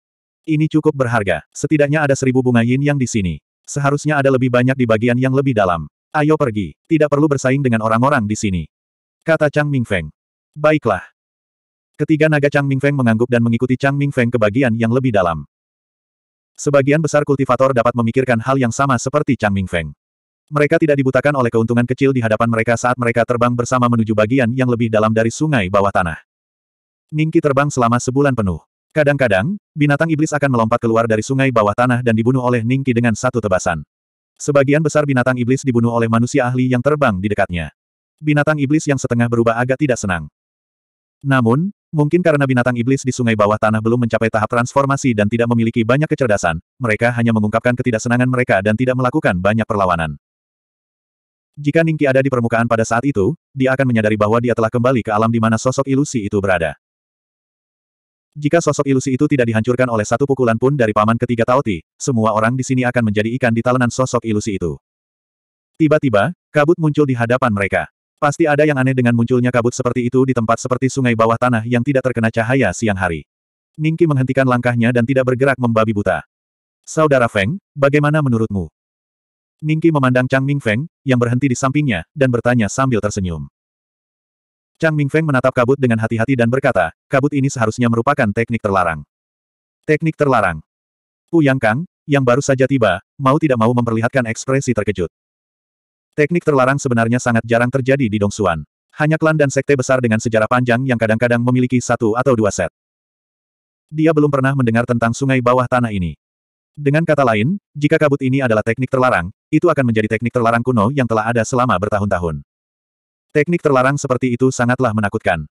Ini cukup berharga. Setidaknya ada seribu bunga yin yang di sini. Seharusnya ada lebih banyak di bagian yang lebih dalam. Ayo pergi. Tidak perlu bersaing dengan orang-orang di sini. Kata Chang Mingfeng. Baiklah. Ketiga naga Chang Mingfeng mengangguk dan mengikuti Chang Mingfeng ke bagian yang lebih dalam. Sebagian besar kultivator dapat memikirkan hal yang sama seperti Chang Mingfeng. Mereka tidak dibutakan oleh keuntungan kecil di hadapan mereka saat mereka terbang bersama menuju bagian yang lebih dalam dari sungai bawah tanah. Ningki terbang selama sebulan penuh. Kadang-kadang, binatang iblis akan melompat keluar dari sungai bawah tanah dan dibunuh oleh Ningki dengan satu tebasan. Sebagian besar binatang iblis dibunuh oleh manusia ahli yang terbang di dekatnya. Binatang iblis yang setengah berubah agak tidak senang. Namun, Mungkin karena binatang iblis di sungai bawah tanah belum mencapai tahap transformasi dan tidak memiliki banyak kecerdasan, mereka hanya mengungkapkan ketidaksenangan mereka dan tidak melakukan banyak perlawanan. Jika Ningki ada di permukaan pada saat itu, dia akan menyadari bahwa dia telah kembali ke alam di mana sosok ilusi itu berada. Jika sosok ilusi itu tidak dihancurkan oleh satu pukulan pun dari paman ketiga Taoti, semua orang di sini akan menjadi ikan di talenan sosok ilusi itu. Tiba-tiba, kabut muncul di hadapan mereka. Pasti ada yang aneh dengan munculnya kabut seperti itu di tempat seperti sungai bawah tanah yang tidak terkena cahaya siang hari. Ningki menghentikan langkahnya dan tidak bergerak membabi buta. Saudara Feng, bagaimana menurutmu? Ningki memandang Chang Mingfeng, yang berhenti di sampingnya, dan bertanya sambil tersenyum. Chang Mingfeng menatap kabut dengan hati-hati dan berkata, kabut ini seharusnya merupakan teknik terlarang. Teknik terlarang. Pu Yang Kang, yang baru saja tiba, mau tidak mau memperlihatkan ekspresi terkejut. Teknik terlarang sebenarnya sangat jarang terjadi di Dongsuan. Hanya klan dan sekte besar dengan sejarah panjang yang kadang-kadang memiliki satu atau dua set. Dia belum pernah mendengar tentang sungai bawah tanah ini. Dengan kata lain, jika kabut ini adalah teknik terlarang, itu akan menjadi teknik terlarang kuno yang telah ada selama bertahun-tahun. Teknik terlarang seperti itu sangatlah menakutkan.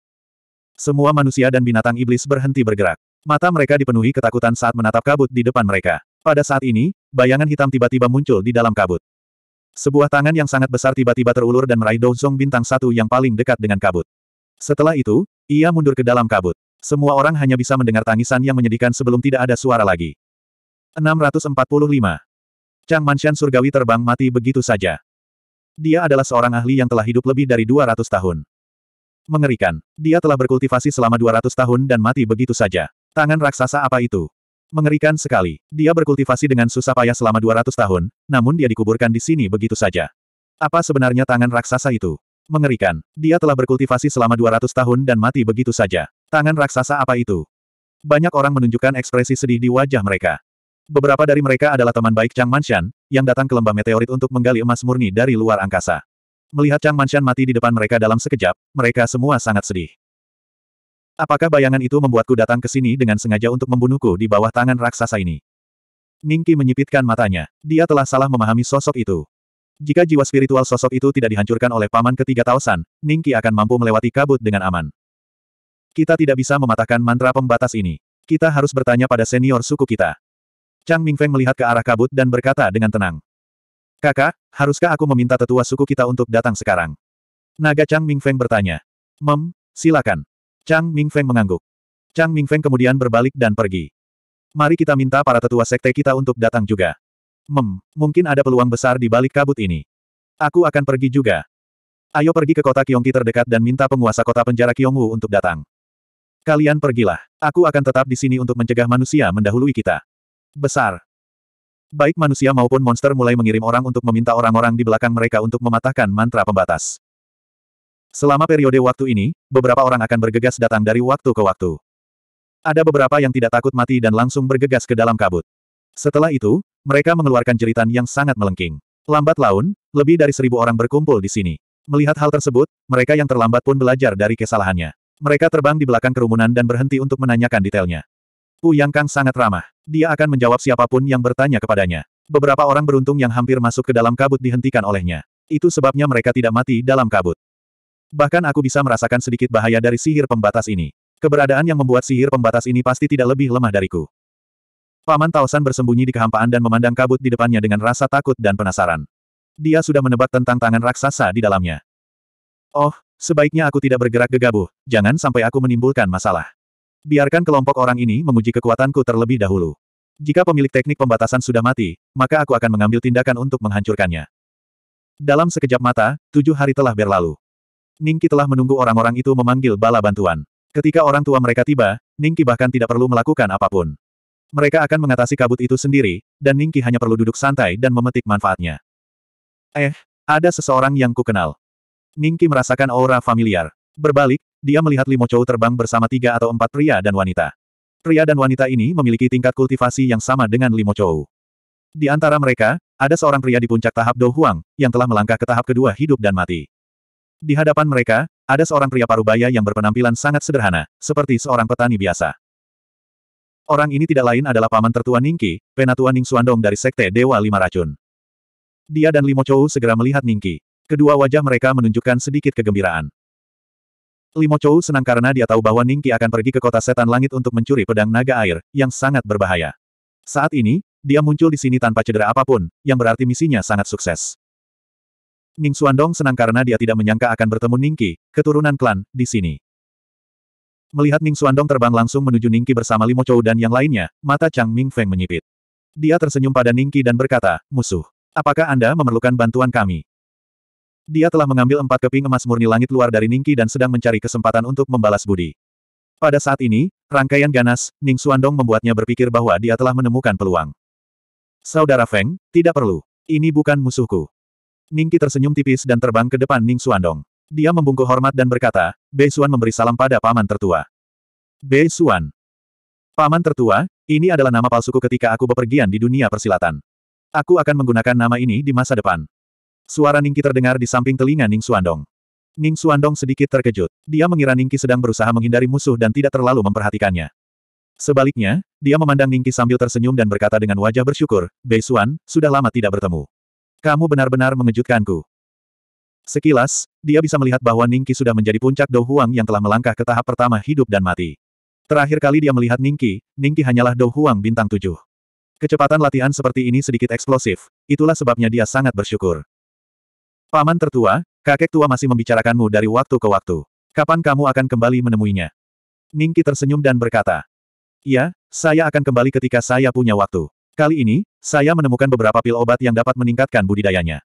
Semua manusia dan binatang iblis berhenti bergerak. Mata mereka dipenuhi ketakutan saat menatap kabut di depan mereka. Pada saat ini, bayangan hitam tiba-tiba muncul di dalam kabut. Sebuah tangan yang sangat besar tiba-tiba terulur dan meraih Douzong bintang satu yang paling dekat dengan kabut. Setelah itu, ia mundur ke dalam kabut. Semua orang hanya bisa mendengar tangisan yang menyedihkan sebelum tidak ada suara lagi. 645. Chang Manshan surgawi terbang mati begitu saja. Dia adalah seorang ahli yang telah hidup lebih dari 200 tahun. Mengerikan. Dia telah berkultivasi selama 200 tahun dan mati begitu saja. Tangan raksasa apa itu? Mengerikan sekali. Dia berkultivasi dengan susah payah selama 200 tahun, namun dia dikuburkan di sini begitu saja. Apa sebenarnya tangan raksasa itu? Mengerikan. Dia telah berkultivasi selama 200 tahun dan mati begitu saja. Tangan raksasa apa itu? Banyak orang menunjukkan ekspresi sedih di wajah mereka. Beberapa dari mereka adalah teman baik Chang Manshan, yang datang ke lembah meteorit untuk menggali emas murni dari luar angkasa. Melihat Chang Manshan mati di depan mereka dalam sekejap, mereka semua sangat sedih. Apakah bayangan itu membuatku datang ke sini dengan sengaja untuk membunuhku di bawah tangan raksasa ini? Ningki menyipitkan matanya. Dia telah salah memahami sosok itu. Jika jiwa spiritual sosok itu tidak dihancurkan oleh paman ketiga Tausan, Ningki akan mampu melewati kabut dengan aman. Kita tidak bisa mematahkan mantra pembatas ini. Kita harus bertanya pada senior suku kita. Chang Mingfeng melihat ke arah kabut dan berkata dengan tenang. Kakak, haruskah aku meminta tetua suku kita untuk datang sekarang? Naga Chang Mingfeng bertanya. Mem, silakan. Chang Mingfeng mengangguk. Chang Mingfeng kemudian berbalik dan pergi. Mari kita minta para tetua sekte kita untuk datang juga. Mem, mungkin ada peluang besar di balik kabut ini. Aku akan pergi juga. Ayo pergi ke kota Kyongki terdekat dan minta penguasa kota penjara Kyongwu untuk datang. Kalian pergilah. Aku akan tetap di sini untuk mencegah manusia mendahului kita. Besar. Baik manusia maupun monster mulai mengirim orang untuk meminta orang-orang di belakang mereka untuk mematahkan mantra pembatas. Selama periode waktu ini, beberapa orang akan bergegas datang dari waktu ke waktu. Ada beberapa yang tidak takut mati dan langsung bergegas ke dalam kabut. Setelah itu, mereka mengeluarkan jeritan yang sangat melengking. Lambat laun, lebih dari seribu orang berkumpul di sini. Melihat hal tersebut, mereka yang terlambat pun belajar dari kesalahannya. Mereka terbang di belakang kerumunan dan berhenti untuk menanyakan detailnya. Yang Kang sangat ramah. Dia akan menjawab siapapun yang bertanya kepadanya. Beberapa orang beruntung yang hampir masuk ke dalam kabut dihentikan olehnya. Itu sebabnya mereka tidak mati dalam kabut. Bahkan aku bisa merasakan sedikit bahaya dari sihir pembatas ini. Keberadaan yang membuat sihir pembatas ini pasti tidak lebih lemah dariku. Paman Tausan bersembunyi di kehampaan dan memandang kabut di depannya dengan rasa takut dan penasaran. Dia sudah menebak tentang tangan raksasa di dalamnya. Oh, sebaiknya aku tidak bergerak gegabah, jangan sampai aku menimbulkan masalah. Biarkan kelompok orang ini menguji kekuatanku terlebih dahulu. Jika pemilik teknik pembatasan sudah mati, maka aku akan mengambil tindakan untuk menghancurkannya. Dalam sekejap mata, tujuh hari telah berlalu. Ningki telah menunggu orang-orang itu memanggil bala bantuan. Ketika orang tua mereka tiba, Ningki bahkan tidak perlu melakukan apapun. Mereka akan mengatasi kabut itu sendiri, dan Ningki hanya perlu duduk santai dan memetik manfaatnya. Eh, ada seseorang yang kukenal. Ningki merasakan aura familiar. Berbalik, dia melihat Limo Chou terbang bersama tiga atau empat pria dan wanita. Pria dan wanita ini memiliki tingkat kultivasi yang sama dengan Limo Chou. Di antara mereka, ada seorang pria di puncak tahap Dohuang, yang telah melangkah ke tahap kedua hidup dan mati. Di hadapan mereka, ada seorang pria parubaya yang berpenampilan sangat sederhana, seperti seorang petani biasa. Orang ini tidak lain adalah paman tertua Ningki, penatua Ning Suandong dari Sekte Dewa Lima Racun. Dia dan Limo Chou segera melihat Ningki. Kedua wajah mereka menunjukkan sedikit kegembiraan. Limo Chou senang karena dia tahu bahwa Ningki akan pergi ke kota setan langit untuk mencuri pedang naga air, yang sangat berbahaya. Saat ini, dia muncul di sini tanpa cedera apapun, yang berarti misinya sangat sukses. Ning Suandong senang karena dia tidak menyangka akan bertemu Ningki, keturunan klan, di sini. Melihat Ning Suandong terbang langsung menuju Ningki bersama Limo Chou dan yang lainnya, mata Chang Ming Feng menyipit. Dia tersenyum pada Ningki dan berkata, musuh, apakah Anda memerlukan bantuan kami? Dia telah mengambil empat keping emas murni langit luar dari Ningki dan sedang mencari kesempatan untuk membalas budi. Pada saat ini, rangkaian ganas, Ning Suandong membuatnya berpikir bahwa dia telah menemukan peluang. Saudara Feng, tidak perlu. Ini bukan musuhku. Ningki tersenyum tipis dan terbang ke depan Ning Suandong. Dia membungkuk hormat dan berkata, Bei Xuan memberi salam pada paman tertua. Bei Xuan. Paman tertua, ini adalah nama palsuku ketika aku bepergian di dunia persilatan. Aku akan menggunakan nama ini di masa depan. Suara Ningki terdengar di samping telinga Ning Suandong. Ning Suandong sedikit terkejut. Dia mengira Ningki sedang berusaha menghindari musuh dan tidak terlalu memperhatikannya. Sebaliknya, dia memandang Ningki sambil tersenyum dan berkata dengan wajah bersyukur, Bei Xuan, sudah lama tidak bertemu. Kamu benar-benar mengejutkanku. Sekilas, dia bisa melihat bahwa Ningki sudah menjadi puncak Dou Huang yang telah melangkah ke tahap pertama hidup dan mati. Terakhir kali dia melihat Ningki, Ningki hanyalah Dou Huang bintang tujuh. Kecepatan latihan seperti ini sedikit eksplosif, itulah sebabnya dia sangat bersyukur. Paman tertua, kakek tua masih membicarakanmu dari waktu ke waktu. Kapan kamu akan kembali menemuinya? Ningki tersenyum dan berkata, Ya, saya akan kembali ketika saya punya waktu. Kali ini, saya menemukan beberapa pil obat yang dapat meningkatkan budidayanya.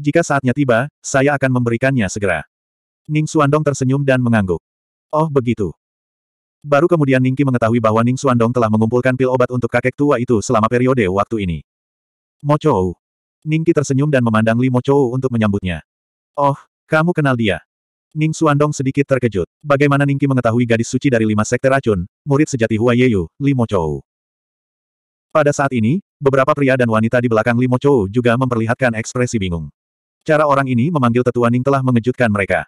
Jika saatnya tiba, saya akan memberikannya segera. Ning Suandong tersenyum dan mengangguk. Oh begitu. Baru kemudian Ningki mengetahui bahwa Ning Suandong telah mengumpulkan pil obat untuk kakek tua itu selama periode waktu ini. Mo Chou, Ningki tersenyum dan memandang Li Mo Chou untuk menyambutnya. Oh, kamu kenal dia. Ning Suandong sedikit terkejut. Bagaimana Ningki mengetahui gadis suci dari lima sekte racun, murid sejati Hua Yeyu, Li Chou? Pada saat ini, beberapa pria dan wanita di belakang Limo Chou juga memperlihatkan ekspresi bingung. Cara orang ini memanggil tetua Ning telah mengejutkan mereka.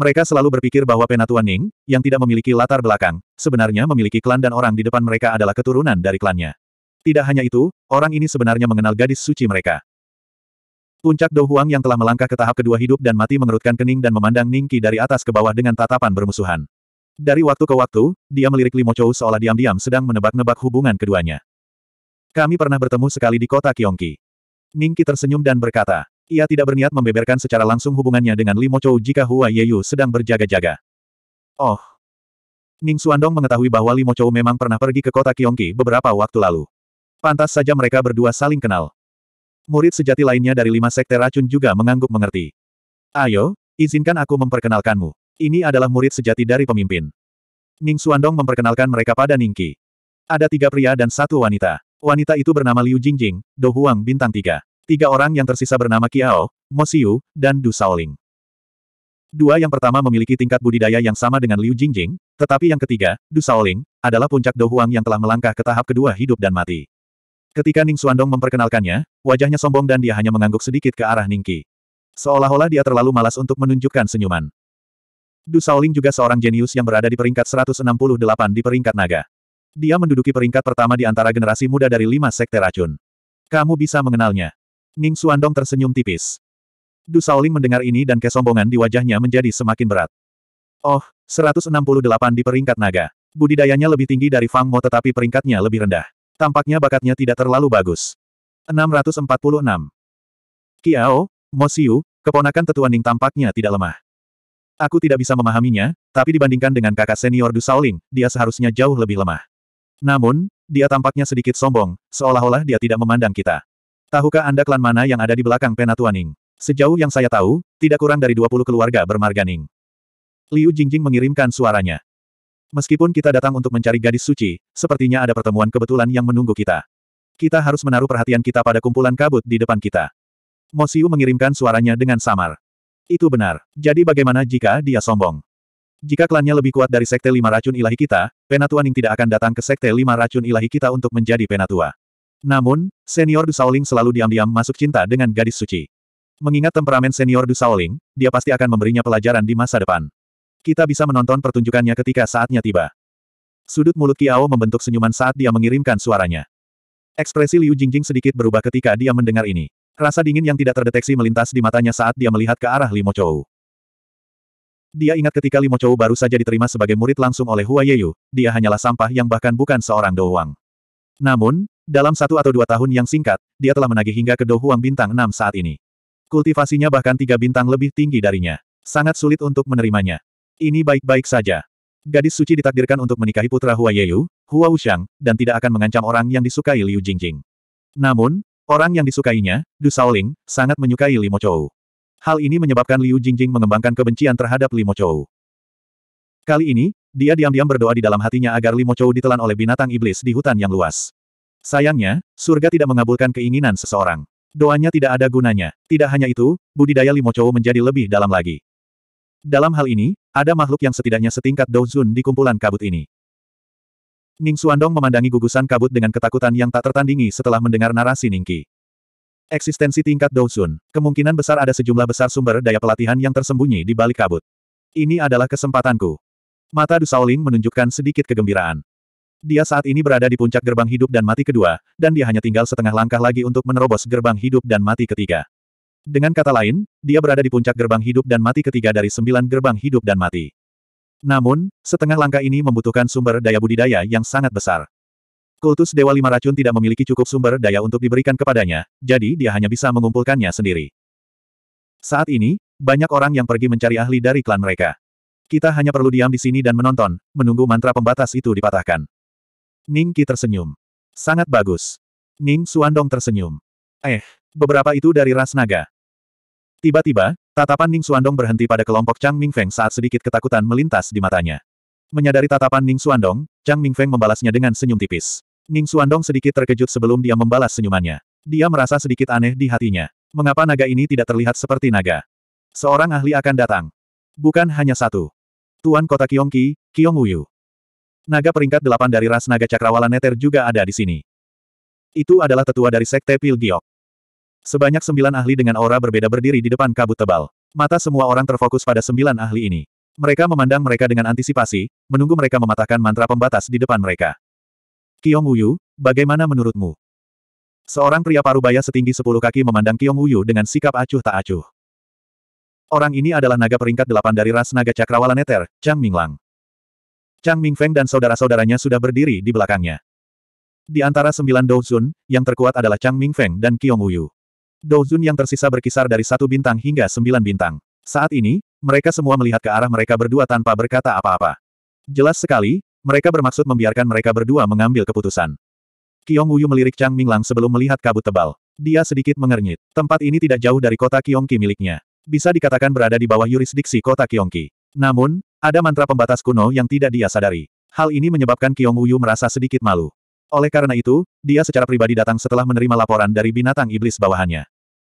Mereka selalu berpikir bahwa penatua Ning, yang tidak memiliki latar belakang, sebenarnya memiliki klan dan orang di depan mereka adalah keturunan dari klannya. Tidak hanya itu, orang ini sebenarnya mengenal gadis suci mereka. Puncak Dou Huang yang telah melangkah ke tahap kedua hidup dan mati mengerutkan kening dan memandang Ningqi dari atas ke bawah dengan tatapan bermusuhan. Dari waktu ke waktu, dia melirik Limo Chou seolah diam-diam sedang menebak-nebak hubungan keduanya. Kami pernah bertemu sekali di kota Kyongki. Ningki tersenyum dan berkata, ia tidak berniat membeberkan secara langsung hubungannya dengan Limo Chou jika Hua Yeyu sedang berjaga-jaga. Oh. Ning Suandong mengetahui bahwa Limo Chou memang pernah pergi ke kota Kyongki beberapa waktu lalu. Pantas saja mereka berdua saling kenal. Murid sejati lainnya dari lima sekte racun juga mengangguk mengerti. Ayo, izinkan aku memperkenalkanmu. Ini adalah murid sejati dari pemimpin. Ning Suandong memperkenalkan mereka pada Ningki. Ada tiga pria dan satu wanita. Wanita itu bernama Liu Jingjing, Do bintang tiga. Tiga orang yang tersisa bernama Qiao, Mo Xiu, dan Du Shaoling. Dua yang pertama memiliki tingkat budidaya yang sama dengan Liu Jingjing, tetapi yang ketiga, Du Shaoling, adalah puncak Do yang telah melangkah ke tahap kedua hidup dan mati. Ketika Ning Suandong memperkenalkannya, wajahnya sombong dan dia hanya mengangguk sedikit ke arah Ning Qi. Seolah-olah dia terlalu malas untuk menunjukkan senyuman. Du Shaoling juga seorang jenius yang berada di peringkat 168 di peringkat naga. Dia menduduki peringkat pertama di antara generasi muda dari lima sekte racun. Kamu bisa mengenalnya. Ning Suandong tersenyum tipis. Du Shaoling mendengar ini dan kesombongan di wajahnya menjadi semakin berat. Oh, 168 di peringkat naga. Budidayanya lebih tinggi dari Fang Mo tetapi peringkatnya lebih rendah. Tampaknya bakatnya tidak terlalu bagus. 646. Kiao, Mo Siu, keponakan tetua Ning tampaknya tidak lemah. Aku tidak bisa memahaminya, tapi dibandingkan dengan kakak senior Du Shaoling, dia seharusnya jauh lebih lemah. Namun, dia tampaknya sedikit sombong, seolah-olah dia tidak memandang kita. Tahukah Anda klan mana yang ada di belakang Penatuaning? Sejauh yang saya tahu, tidak kurang dari 20 keluarga bermarganing. Liu Jingjing mengirimkan suaranya. Meskipun kita datang untuk mencari gadis suci, sepertinya ada pertemuan kebetulan yang menunggu kita. Kita harus menaruh perhatian kita pada kumpulan kabut di depan kita. Mosiu mengirimkan suaranya dengan samar. Itu benar. Jadi bagaimana jika dia sombong? Jika klannya lebih kuat dari Sekte Lima Racun Ilahi kita, Penatua Ning tidak akan datang ke Sekte Lima Racun Ilahi kita untuk menjadi Penatua. Namun, senior Du Saoling selalu diam-diam masuk cinta dengan gadis suci. Mengingat temperamen senior Du Saoling, dia pasti akan memberinya pelajaran di masa depan. Kita bisa menonton pertunjukannya ketika saatnya tiba. Sudut mulut Kiao membentuk senyuman saat dia mengirimkan suaranya. Ekspresi Liu Jingjing sedikit berubah ketika dia mendengar ini. Rasa dingin yang tidak terdeteksi melintas di matanya saat dia melihat ke arah Limo Chou. Dia ingat ketika Limo Chou baru saja diterima sebagai murid langsung oleh Hua Yeyu, dia hanyalah sampah yang bahkan bukan seorang Dou Huang. Namun, dalam satu atau dua tahun yang singkat, dia telah menagih hingga ke Dou Huang bintang Enam saat ini. Kultivasinya bahkan tiga bintang lebih tinggi darinya. Sangat sulit untuk menerimanya. Ini baik-baik saja. Gadis suci ditakdirkan untuk menikahi putra Hua Yeyu, Hua Wuxiang, dan tidak akan mengancam orang yang disukai Liu Jingjing. Namun, orang yang disukainya, Du Shaoling, sangat menyukai Limo Chou. Hal ini menyebabkan Liu Jingjing mengembangkan kebencian terhadap Li Mochou. Kali ini, dia diam-diam berdoa di dalam hatinya agar Li Mochou ditelan oleh binatang iblis di hutan yang luas. Sayangnya, surga tidak mengabulkan keinginan seseorang. Doanya tidak ada gunanya. Tidak hanya itu, budidaya Li Mochou menjadi lebih dalam lagi. Dalam hal ini, ada makhluk yang setidaknya setingkat Douzun di kumpulan kabut ini. Ning Suandong memandangi gugusan kabut dengan ketakutan yang tak tertandingi setelah mendengar narasi Ningki. Eksistensi tingkat Dousun, kemungkinan besar ada sejumlah besar sumber daya pelatihan yang tersembunyi di balik kabut. Ini adalah kesempatanku. Mata Du Shaoling menunjukkan sedikit kegembiraan. Dia saat ini berada di puncak gerbang hidup dan mati kedua, dan dia hanya tinggal setengah langkah lagi untuk menerobos gerbang hidup dan mati ketiga. Dengan kata lain, dia berada di puncak gerbang hidup dan mati ketiga dari sembilan gerbang hidup dan mati. Namun, setengah langkah ini membutuhkan sumber daya budidaya yang sangat besar. Kultus Dewa Lima Racun tidak memiliki cukup sumber daya untuk diberikan kepadanya, jadi dia hanya bisa mengumpulkannya sendiri. Saat ini, banyak orang yang pergi mencari ahli dari klan mereka. Kita hanya perlu diam di sini dan menonton, menunggu mantra pembatas itu dipatahkan. Ning Qi tersenyum. Sangat bagus. Ning Suandong tersenyum. Eh, beberapa itu dari ras naga. Tiba-tiba, tatapan Ning Suandong berhenti pada kelompok Chang Mingfeng saat sedikit ketakutan melintas di matanya. Menyadari tatapan Ning Suandong, Chang Mingfeng membalasnya dengan senyum tipis. Ning Suandong sedikit terkejut sebelum dia membalas senyumannya. Dia merasa sedikit aneh di hatinya. Mengapa naga ini tidak terlihat seperti naga? Seorang ahli akan datang. Bukan hanya satu. Tuan kota Kiongki, Kiong Uyu. Naga peringkat delapan dari ras naga cakrawala neter juga ada di sini. Itu adalah tetua dari sekte Pilgiok. Sebanyak sembilan ahli dengan aura berbeda berdiri di depan kabut tebal. Mata semua orang terfokus pada sembilan ahli ini. Mereka memandang mereka dengan antisipasi, menunggu mereka mematahkan mantra pembatas di depan mereka. Kiong Wuyu, bagaimana menurutmu? Seorang pria parubaya setinggi sepuluh kaki memandang Kiong Wuyu dengan sikap acuh tak acuh. Orang ini adalah naga peringkat delapan dari ras naga cakrawala neter, Chang Minglang. Chang Mingfeng dan saudara-saudaranya sudah berdiri di belakangnya. Di antara sembilan Douzun, yang terkuat adalah Chang Mingfeng dan Kiong Wuyu. Douzun yang tersisa berkisar dari satu bintang hingga sembilan bintang. Saat ini, mereka semua melihat ke arah mereka berdua tanpa berkata apa-apa. Jelas sekali, mereka bermaksud membiarkan mereka berdua mengambil keputusan. Qiong Wuyu melirik Chang Minglang sebelum melihat kabut tebal. Dia sedikit mengernyit. Tempat ini tidak jauh dari kota Qiyongqi miliknya. Bisa dikatakan berada di bawah yurisdiksi kota Qiyongqi. Namun, ada mantra pembatas kuno yang tidak dia sadari. Hal ini menyebabkan Qiong Wuyu merasa sedikit malu. Oleh karena itu, dia secara pribadi datang setelah menerima laporan dari binatang iblis bawahannya.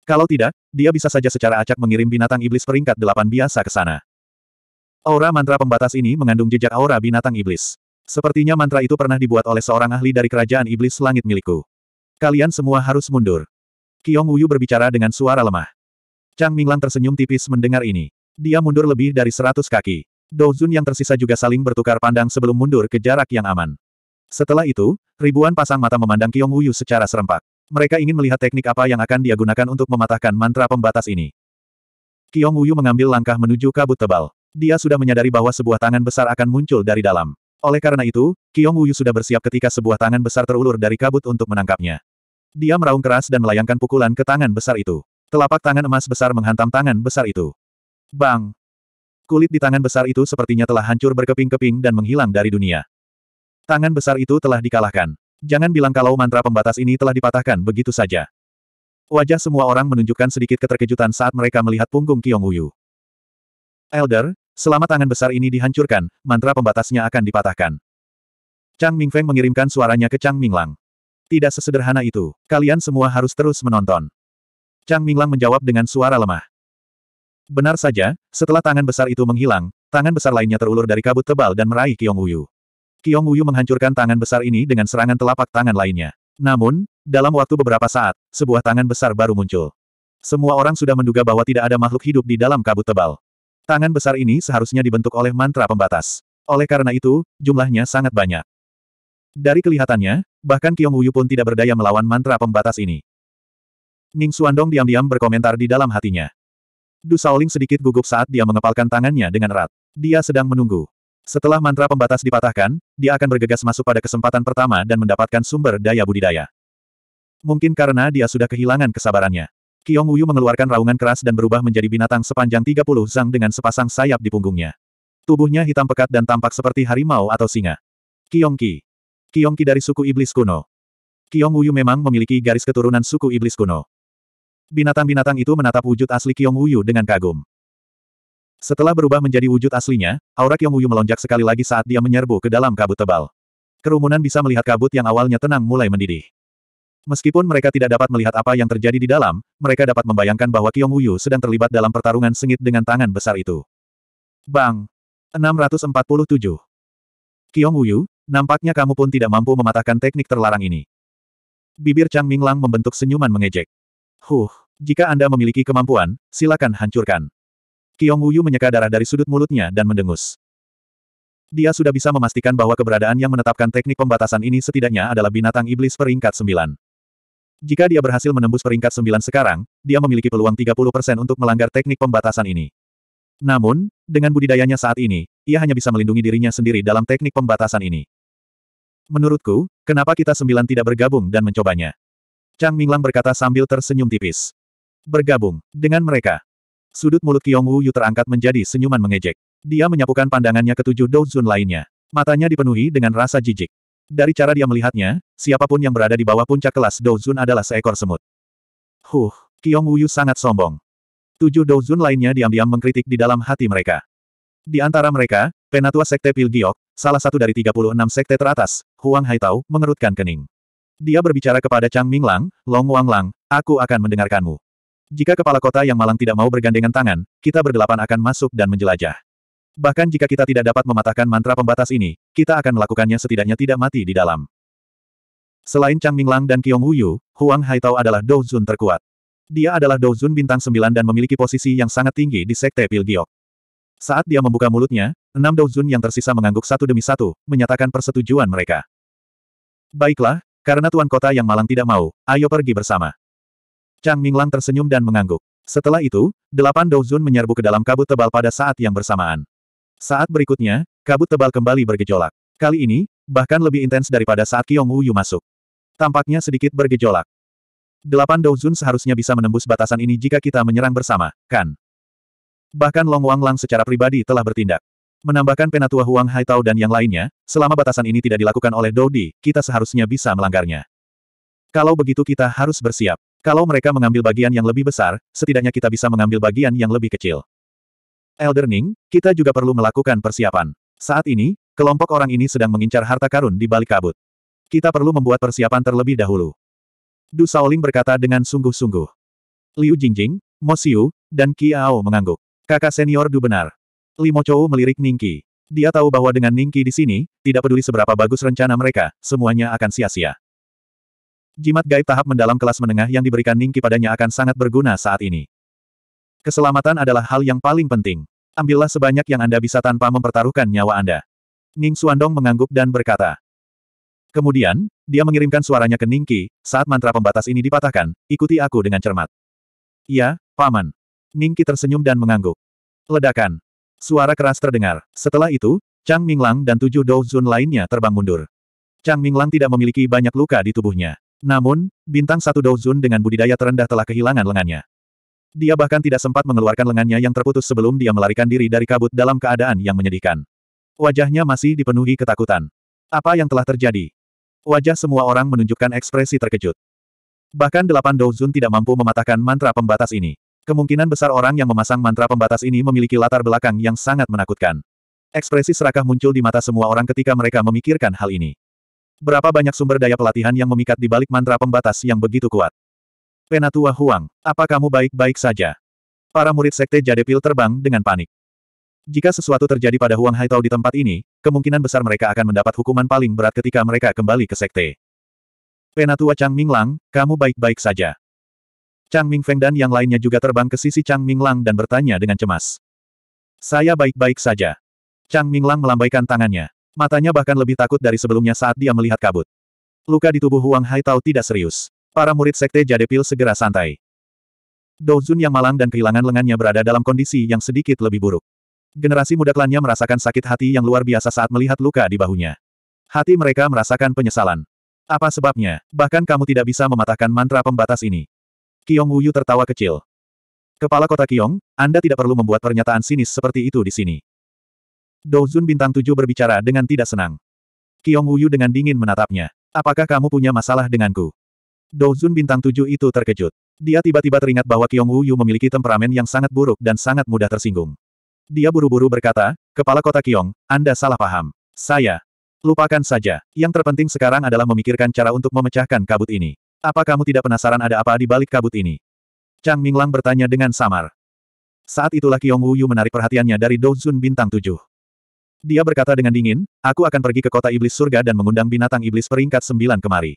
Kalau tidak, dia bisa saja secara acak mengirim binatang iblis peringkat delapan biasa ke sana. Aura mantra pembatas ini mengandung jejak aura binatang iblis. Sepertinya mantra itu pernah dibuat oleh seorang ahli dari kerajaan iblis langit milikku. Kalian semua harus mundur. Kiong Wuyu berbicara dengan suara lemah. Chang Minglang tersenyum tipis mendengar ini. Dia mundur lebih dari seratus kaki. Douzun yang tersisa juga saling bertukar pandang sebelum mundur ke jarak yang aman. Setelah itu, ribuan pasang mata memandang Kiong Wuyu secara serempak. Mereka ingin melihat teknik apa yang akan dia gunakan untuk mematahkan mantra pembatas ini. Kiong Wuyu mengambil langkah menuju kabut tebal dia sudah menyadari bahwa sebuah tangan besar akan muncul dari dalam. Oleh karena itu, Kiong Wuyu sudah bersiap ketika sebuah tangan besar terulur dari kabut untuk menangkapnya. Dia meraung keras dan melayangkan pukulan ke tangan besar itu. Telapak tangan emas besar menghantam tangan besar itu. Bang! Kulit di tangan besar itu sepertinya telah hancur berkeping-keping dan menghilang dari dunia. Tangan besar itu telah dikalahkan. Jangan bilang kalau mantra pembatas ini telah dipatahkan begitu saja. Wajah semua orang menunjukkan sedikit keterkejutan saat mereka melihat punggung Kiong Wuyu. Elder, Selama tangan besar ini dihancurkan, mantra pembatasnya akan dipatahkan. Chang Mingfeng mengirimkan suaranya ke Chang Minglang. Tidak sesederhana itu, kalian semua harus terus menonton. Chang Minglang menjawab dengan suara lemah. Benar saja, setelah tangan besar itu menghilang, tangan besar lainnya terulur dari kabut tebal dan meraih Kiong Wuyu. Kiong Wuyu menghancurkan tangan besar ini dengan serangan telapak tangan lainnya. Namun, dalam waktu beberapa saat, sebuah tangan besar baru muncul. Semua orang sudah menduga bahwa tidak ada makhluk hidup di dalam kabut tebal. Tangan besar ini seharusnya dibentuk oleh mantra pembatas. Oleh karena itu, jumlahnya sangat banyak. Dari kelihatannya, bahkan Kiong Wuyu pun tidak berdaya melawan mantra pembatas ini. Ning Suandong diam-diam berkomentar di dalam hatinya. Du Shaoling sedikit gugup saat dia mengepalkan tangannya dengan erat. Dia sedang menunggu. Setelah mantra pembatas dipatahkan, dia akan bergegas masuk pada kesempatan pertama dan mendapatkan sumber daya budidaya. Mungkin karena dia sudah kehilangan kesabarannya. Kiong Wuyu mengeluarkan raungan keras dan berubah menjadi binatang sepanjang 30 zang dengan sepasang sayap di punggungnya. Tubuhnya hitam pekat dan tampak seperti harimau atau singa. Kiong Ki, Kiong Ki dari suku iblis kuno. Kiong Wuyu memang memiliki garis keturunan suku iblis kuno. Binatang-binatang itu menatap wujud asli Kiong Wuyu dengan kagum. Setelah berubah menjadi wujud aslinya, aura Kiong Wuyu melonjak sekali lagi saat dia menyerbu ke dalam kabut tebal. Kerumunan bisa melihat kabut yang awalnya tenang mulai mendidih. Meskipun mereka tidak dapat melihat apa yang terjadi di dalam, mereka dapat membayangkan bahwa Kiong Wuyu sedang terlibat dalam pertarungan sengit dengan tangan besar itu. Bang! 647. Kiong Wuyu, nampaknya kamu pun tidak mampu mematahkan teknik terlarang ini. Bibir Chang Minglang membentuk senyuman mengejek. Huh, jika Anda memiliki kemampuan, silakan hancurkan. Kiong Wuyu menyeka darah dari sudut mulutnya dan mendengus. Dia sudah bisa memastikan bahwa keberadaan yang menetapkan teknik pembatasan ini setidaknya adalah binatang iblis peringkat sembilan. Jika dia berhasil menembus peringkat 9 sekarang, dia memiliki peluang 30% untuk melanggar teknik pembatasan ini. Namun, dengan budidayanya saat ini, ia hanya bisa melindungi dirinya sendiri dalam teknik pembatasan ini. Menurutku, kenapa kita sembilan tidak bergabung dan mencobanya? Chang Minglang berkata sambil tersenyum tipis. Bergabung, dengan mereka. Sudut mulut Qiong Wu Yu terangkat menjadi senyuman mengejek. Dia menyapukan pandangannya ke tujuh Douzun lainnya. Matanya dipenuhi dengan rasa jijik. Dari cara dia melihatnya, siapapun yang berada di bawah puncak kelas Douzun adalah seekor semut. Huh, Kiong Wuyu sangat sombong. Tujuh Douzun lainnya diam-diam mengkritik di dalam hati mereka. Di antara mereka, Penatua Sekte Pilgiok, salah satu dari 36 sekte teratas, Huang Haitao, mengerutkan kening. Dia berbicara kepada Chang Minglang, Long Wang Lang, aku akan mendengarkanmu. Jika kepala kota yang malang tidak mau bergandengan tangan, kita berdelapan akan masuk dan menjelajah. Bahkan jika kita tidak dapat mematahkan mantra pembatas ini, kita akan melakukannya setidaknya tidak mati di dalam. Selain Chang Minglang dan Qiong Huyu, Huang Hai Haitao adalah Dou Zun terkuat. Dia adalah Dou Zun bintang sembilan dan memiliki posisi yang sangat tinggi di Sekte Pil Pilgiok. Saat dia membuka mulutnya, enam Dou Zun yang tersisa mengangguk satu demi satu, menyatakan persetujuan mereka. Baiklah, karena tuan kota yang malang tidak mau, ayo pergi bersama. Chang Minglang tersenyum dan mengangguk. Setelah itu, delapan Dou Zun menyerbu ke dalam kabut tebal pada saat yang bersamaan. Saat berikutnya, kabut tebal kembali bergejolak. Kali ini, bahkan lebih intens daripada saat Kyong Wu Yu masuk. Tampaknya sedikit bergejolak. Delapan Douzun seharusnya bisa menembus batasan ini jika kita menyerang bersama, kan? Bahkan Long Wang Lang secara pribadi telah bertindak. Menambahkan penatua Huang Hai Tao dan yang lainnya, selama batasan ini tidak dilakukan oleh Dodi, kita seharusnya bisa melanggarnya. Kalau begitu kita harus bersiap. Kalau mereka mengambil bagian yang lebih besar, setidaknya kita bisa mengambil bagian yang lebih kecil. Elder Ning, kita juga perlu melakukan persiapan. Saat ini, kelompok orang ini sedang mengincar harta karun di balik kabut. Kita perlu membuat persiapan terlebih dahulu. Du Shaoling berkata dengan sungguh-sungguh. Liu Jingjing, Mo Xiu, dan Qi Ao mengangguk. Kakak senior Du benar. Li Chou melirik Ningki. Dia tahu bahwa dengan Ningki di sini, tidak peduli seberapa bagus rencana mereka, semuanya akan sia-sia. Jimat gaib tahap mendalam kelas menengah yang diberikan Ningki padanya akan sangat berguna saat ini. Keselamatan adalah hal yang paling penting. Ambillah sebanyak yang Anda bisa tanpa mempertaruhkan nyawa Anda. Ning Suandong mengangguk dan berkata. Kemudian, dia mengirimkan suaranya ke Ningki, saat mantra pembatas ini dipatahkan, ikuti aku dengan cermat. Ya, Paman. Ningki tersenyum dan mengangguk. Ledakan. Suara keras terdengar. Setelah itu, Chang Minglang dan tujuh Douzun lainnya terbang mundur. Chang Minglang tidak memiliki banyak luka di tubuhnya. Namun, bintang satu Douzun dengan budidaya terendah telah kehilangan lengannya. Dia bahkan tidak sempat mengeluarkan lengannya yang terputus sebelum dia melarikan diri dari kabut dalam keadaan yang menyedihkan. Wajahnya masih dipenuhi ketakutan. Apa yang telah terjadi? Wajah semua orang menunjukkan ekspresi terkejut. Bahkan delapan Douzun tidak mampu mematahkan mantra pembatas ini. Kemungkinan besar orang yang memasang mantra pembatas ini memiliki latar belakang yang sangat menakutkan. Ekspresi serakah muncul di mata semua orang ketika mereka memikirkan hal ini. Berapa banyak sumber daya pelatihan yang memikat di balik mantra pembatas yang begitu kuat? Penatua Huang, apa kamu baik-baik saja? Para murid Sekte Pil terbang dengan panik. Jika sesuatu terjadi pada Huang Haitao di tempat ini, kemungkinan besar mereka akan mendapat hukuman paling berat ketika mereka kembali ke Sekte. Penatua Chang Minglang, kamu baik-baik saja. Chang Mingfeng dan yang lainnya juga terbang ke sisi Chang Minglang dan bertanya dengan cemas. Saya baik-baik saja. Chang Minglang melambaikan tangannya. Matanya bahkan lebih takut dari sebelumnya saat dia melihat kabut. Luka di tubuh Huang Haitao tidak serius. Para murid sekte Jade Jadepil segera santai. Douzun yang malang dan kehilangan lengannya berada dalam kondisi yang sedikit lebih buruk. Generasi muda klannya merasakan sakit hati yang luar biasa saat melihat luka di bahunya. Hati mereka merasakan penyesalan. Apa sebabnya? Bahkan kamu tidak bisa mematahkan mantra pembatas ini. Kiong Wuyu tertawa kecil. Kepala kota Kiong, Anda tidak perlu membuat pernyataan sinis seperti itu di sini. Douzun bintang tujuh berbicara dengan tidak senang. Kiong Wuyu dengan dingin menatapnya. Apakah kamu punya masalah denganku? Douzun bintang tujuh itu terkejut. Dia tiba-tiba teringat bahwa Wu Wuyu memiliki temperamen yang sangat buruk dan sangat mudah tersinggung. Dia buru-buru berkata, Kepala Kota Kyong, Anda salah paham. Saya. Lupakan saja. Yang terpenting sekarang adalah memikirkan cara untuk memecahkan kabut ini. Apa kamu tidak penasaran ada apa di balik kabut ini? Chang Minglang bertanya dengan samar. Saat itulah Wu Wuyu menarik perhatiannya dari Douzun bintang tujuh. Dia berkata dengan dingin, aku akan pergi ke kota iblis surga dan mengundang binatang iblis peringkat sembilan kemari.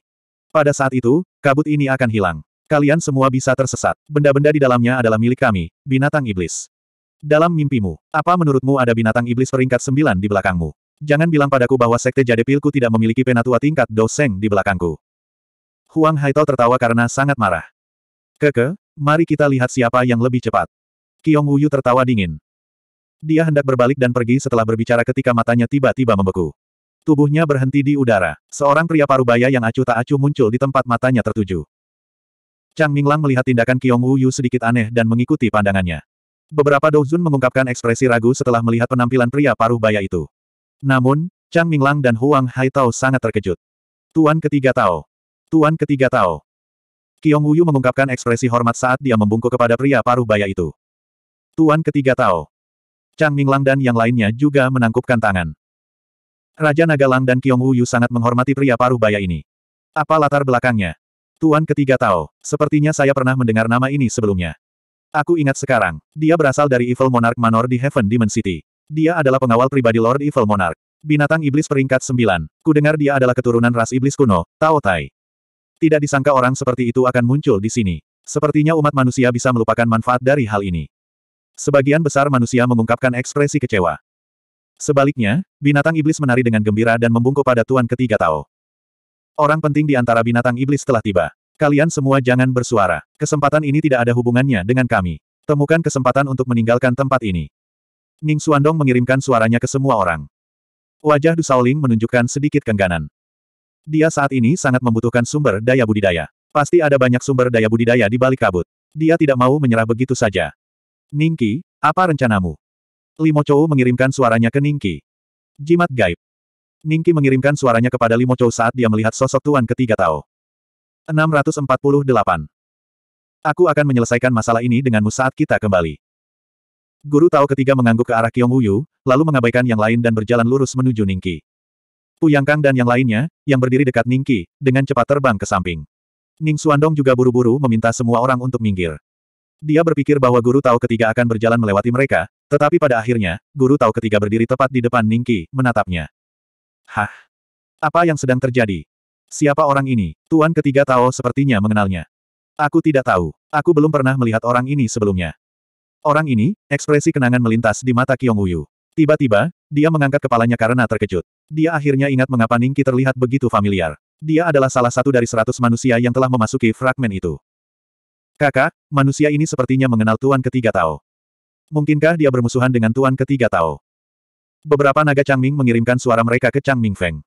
Pada saat itu, kabut ini akan hilang. Kalian semua bisa tersesat. Benda-benda di dalamnya adalah milik kami, binatang iblis. Dalam mimpimu, apa menurutmu ada binatang iblis peringkat sembilan di belakangmu? Jangan bilang padaku bahwa sekte Jade Jadepilku tidak memiliki penatua tingkat doseng di belakangku. Huang Haitao tertawa karena sangat marah. Keke, mari kita lihat siapa yang lebih cepat. Kiong Wuyu tertawa dingin. Dia hendak berbalik dan pergi setelah berbicara ketika matanya tiba-tiba membeku. Tubuhnya berhenti di udara. Seorang pria parubaya yang acuh tak acuh muncul di tempat matanya tertuju. Chang Minglang melihat tindakan Qiong Yu sedikit aneh dan mengikuti pandangannya. Beberapa Douzun mengungkapkan ekspresi ragu setelah melihat penampilan pria parubaya itu. Namun, Chang Minglang dan Huang Haitao sangat terkejut. Tuan ketiga Tao. Tuan ketiga Tao. Qiong Yu mengungkapkan ekspresi hormat saat dia membungkuk kepada pria parubaya itu. Tuan ketiga Tao. Chang Minglang dan yang lainnya juga menangkupkan tangan. Raja Nagalang dan Kiong Yu sangat menghormati pria paruh baya ini. Apa latar belakangnya? Tuan ketiga Tao, sepertinya saya pernah mendengar nama ini sebelumnya. Aku ingat sekarang, dia berasal dari Evil Monarch Manor di Heaven Demon City. Dia adalah pengawal pribadi Lord Evil Monarch. Binatang iblis peringkat Ku Kudengar dia adalah keturunan ras iblis kuno, Tao Tai. Tidak disangka orang seperti itu akan muncul di sini. Sepertinya umat manusia bisa melupakan manfaat dari hal ini. Sebagian besar manusia mengungkapkan ekspresi kecewa. Sebaliknya, binatang iblis menari dengan gembira dan membungkuk pada Tuan ketiga Tao. Orang penting di antara binatang iblis telah tiba. Kalian semua jangan bersuara. Kesempatan ini tidak ada hubungannya dengan kami. Temukan kesempatan untuk meninggalkan tempat ini. Ning Suandong mengirimkan suaranya ke semua orang. Wajah Du Saoling menunjukkan sedikit kengganan. Dia saat ini sangat membutuhkan sumber daya budidaya. Pasti ada banyak sumber daya budidaya di balik kabut. Dia tidak mau menyerah begitu saja. Ningki, apa rencanamu? Limo Chou mengirimkan suaranya ke Ningki. Jimat gaib. Ningki mengirimkan suaranya kepada Limo Chou saat dia melihat sosok Tuan ketiga Tao. 648. Aku akan menyelesaikan masalah ini denganmu saat kita kembali. Guru Tao ketiga mengangguk ke arah Kiong Wuyu, lalu mengabaikan yang lain dan berjalan lurus menuju Ningki. Puyang Kang dan yang lainnya, yang berdiri dekat Ningki, dengan cepat terbang ke samping. Ning Suandong juga buru-buru meminta semua orang untuk minggir. Dia berpikir bahwa guru Tao ketiga akan berjalan melewati mereka, tetapi pada akhirnya, guru tahu ketiga berdiri tepat di depan Ningki, menatapnya. Hah? Apa yang sedang terjadi? Siapa orang ini? Tuan ketiga Tao sepertinya mengenalnya. Aku tidak tahu. Aku belum pernah melihat orang ini sebelumnya. Orang ini, ekspresi kenangan melintas di mata Kiong Wuyu. Tiba-tiba, dia mengangkat kepalanya karena terkejut. Dia akhirnya ingat mengapa Ningki terlihat begitu familiar. Dia adalah salah satu dari seratus manusia yang telah memasuki fragmen itu. Kakak, manusia ini sepertinya mengenal Tuan ketiga Tao. Mungkinkah dia bermusuhan dengan Tuan ketiga Tao? Beberapa naga Changming mengirimkan suara mereka ke Changming Feng.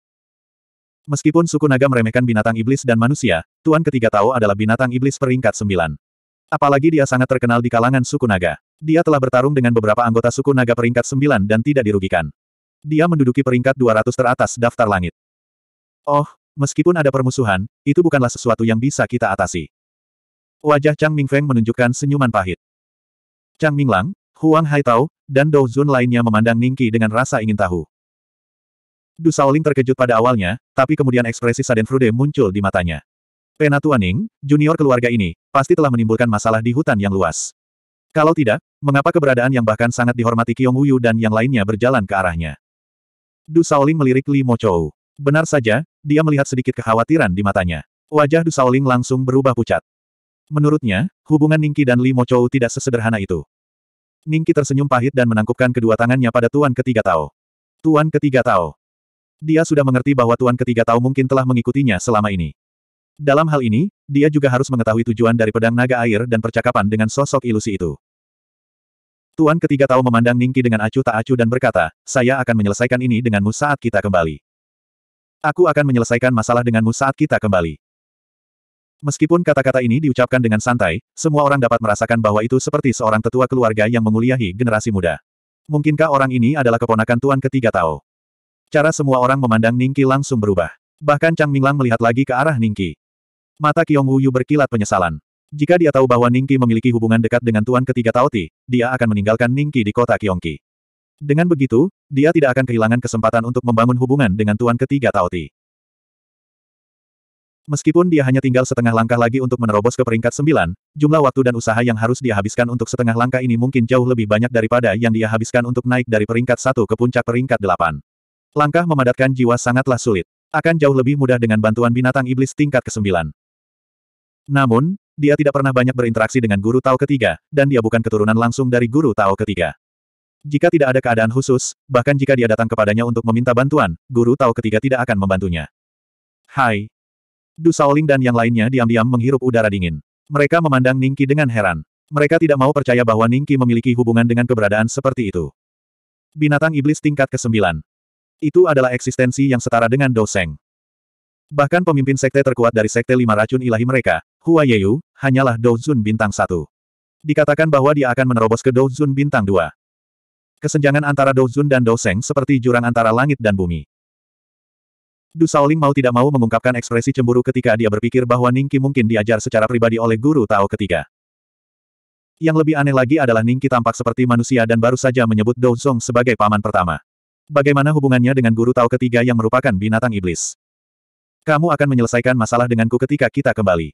Meskipun suku naga meremehkan binatang iblis dan manusia, Tuan ketiga Tao adalah binatang iblis peringkat sembilan. Apalagi dia sangat terkenal di kalangan suku naga. Dia telah bertarung dengan beberapa anggota suku naga peringkat sembilan dan tidak dirugikan. Dia menduduki peringkat 200 teratas daftar langit. Oh, meskipun ada permusuhan, itu bukanlah sesuatu yang bisa kita atasi. Wajah Chang Mingfeng menunjukkan senyuman pahit. Chang Minglang, Huang Hai Haitao, dan Dou Zun lainnya memandang Ningqi dengan rasa ingin tahu. Du Shaoling terkejut pada awalnya, tapi kemudian ekspresi saden frude muncul di matanya. Penatuan Ning, junior keluarga ini, pasti telah menimbulkan masalah di hutan yang luas. Kalau tidak, mengapa keberadaan yang bahkan sangat dihormati Qiong Wuyu dan yang lainnya berjalan ke arahnya? Du Shaoling melirik Li Mo Chou. Benar saja, dia melihat sedikit kekhawatiran di matanya. Wajah Du Shaoling langsung berubah pucat. Menurutnya, hubungan Ningki dan Li Mo Chou tidak sesederhana itu. Ningki tersenyum pahit dan menangkupkan kedua tangannya pada Tuan Ketiga Tao. Tuan Ketiga Tao. Dia sudah mengerti bahwa Tuan Ketiga Tao mungkin telah mengikutinya selama ini. Dalam hal ini, dia juga harus mengetahui tujuan dari pedang naga air dan percakapan dengan sosok ilusi itu. Tuan Ketiga Tao memandang Ningki dengan acuh tak acuh dan berkata, saya akan menyelesaikan ini denganmu saat kita kembali. Aku akan menyelesaikan masalah denganmu saat kita kembali. Meskipun kata-kata ini diucapkan dengan santai, semua orang dapat merasakan bahwa itu seperti seorang tetua keluarga yang menguliahi generasi muda. Mungkinkah orang ini adalah keponakan tuan ketiga Tao? Cara semua orang memandang Ningki langsung berubah. Bahkan Chang Minglang melihat lagi ke arah Ningki. Mata Kiong Wuyu berkilat penyesalan. Jika dia tahu bahwa Ningki memiliki hubungan dekat dengan tuan ketiga Tao Ti, dia akan meninggalkan Ningki di kota Kiongki. Dengan begitu, dia tidak akan kehilangan kesempatan untuk membangun hubungan dengan tuan ketiga Tao Ti. Meskipun dia hanya tinggal setengah langkah lagi untuk menerobos ke peringkat sembilan, jumlah waktu dan usaha yang harus dia habiskan untuk setengah langkah ini mungkin jauh lebih banyak daripada yang dia habiskan untuk naik dari peringkat satu ke puncak peringkat delapan. Langkah memadatkan jiwa sangatlah sulit. Akan jauh lebih mudah dengan bantuan binatang iblis tingkat kesembilan. Namun, dia tidak pernah banyak berinteraksi dengan guru Tao ketiga, dan dia bukan keturunan langsung dari guru Tao ketiga. Jika tidak ada keadaan khusus, bahkan jika dia datang kepadanya untuk meminta bantuan, guru Tao ketiga tidak akan membantunya. Hai, Du Shaoling dan yang lainnya diam-diam menghirup udara dingin. Mereka memandang Ningki dengan heran. Mereka tidak mau percaya bahwa Ningki memiliki hubungan dengan keberadaan seperti itu. Binatang iblis tingkat ke-9. Itu adalah eksistensi yang setara dengan Doseng. Bahkan pemimpin sekte terkuat dari sekte lima racun ilahi mereka, Hua Yeyu, hanyalah Douzun bintang 1. Dikatakan bahwa dia akan menerobos ke Douzun bintang 2. Kesenjangan antara Douzun dan Doseng seperti jurang antara langit dan bumi. Du Shaoling mau tidak mau mengungkapkan ekspresi cemburu ketika dia berpikir bahwa Ningki mungkin diajar secara pribadi oleh guru Tao ketiga. Yang lebih aneh lagi adalah Ningki tampak seperti manusia dan baru saja menyebut Dou Zong sebagai paman pertama. Bagaimana hubungannya dengan guru Tao ketiga yang merupakan binatang iblis? Kamu akan menyelesaikan masalah denganku ketika kita kembali.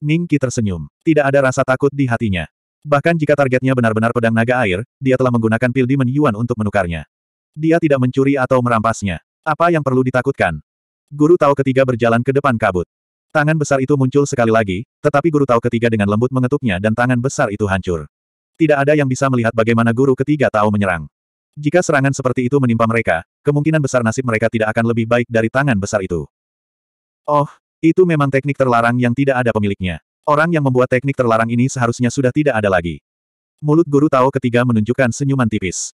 Ningki tersenyum. Tidak ada rasa takut di hatinya. Bahkan jika targetnya benar-benar pedang naga air, dia telah menggunakan pil Demon Yuan untuk menukarnya. Dia tidak mencuri atau merampasnya. Apa yang perlu ditakutkan? Guru Tao ketiga berjalan ke depan kabut. Tangan besar itu muncul sekali lagi, tetapi guru Tao ketiga dengan lembut mengetuknya dan tangan besar itu hancur. Tidak ada yang bisa melihat bagaimana guru ketiga Tao menyerang. Jika serangan seperti itu menimpa mereka, kemungkinan besar nasib mereka tidak akan lebih baik dari tangan besar itu. Oh, itu memang teknik terlarang yang tidak ada pemiliknya. Orang yang membuat teknik terlarang ini seharusnya sudah tidak ada lagi. Mulut guru Tao ketiga menunjukkan senyuman tipis.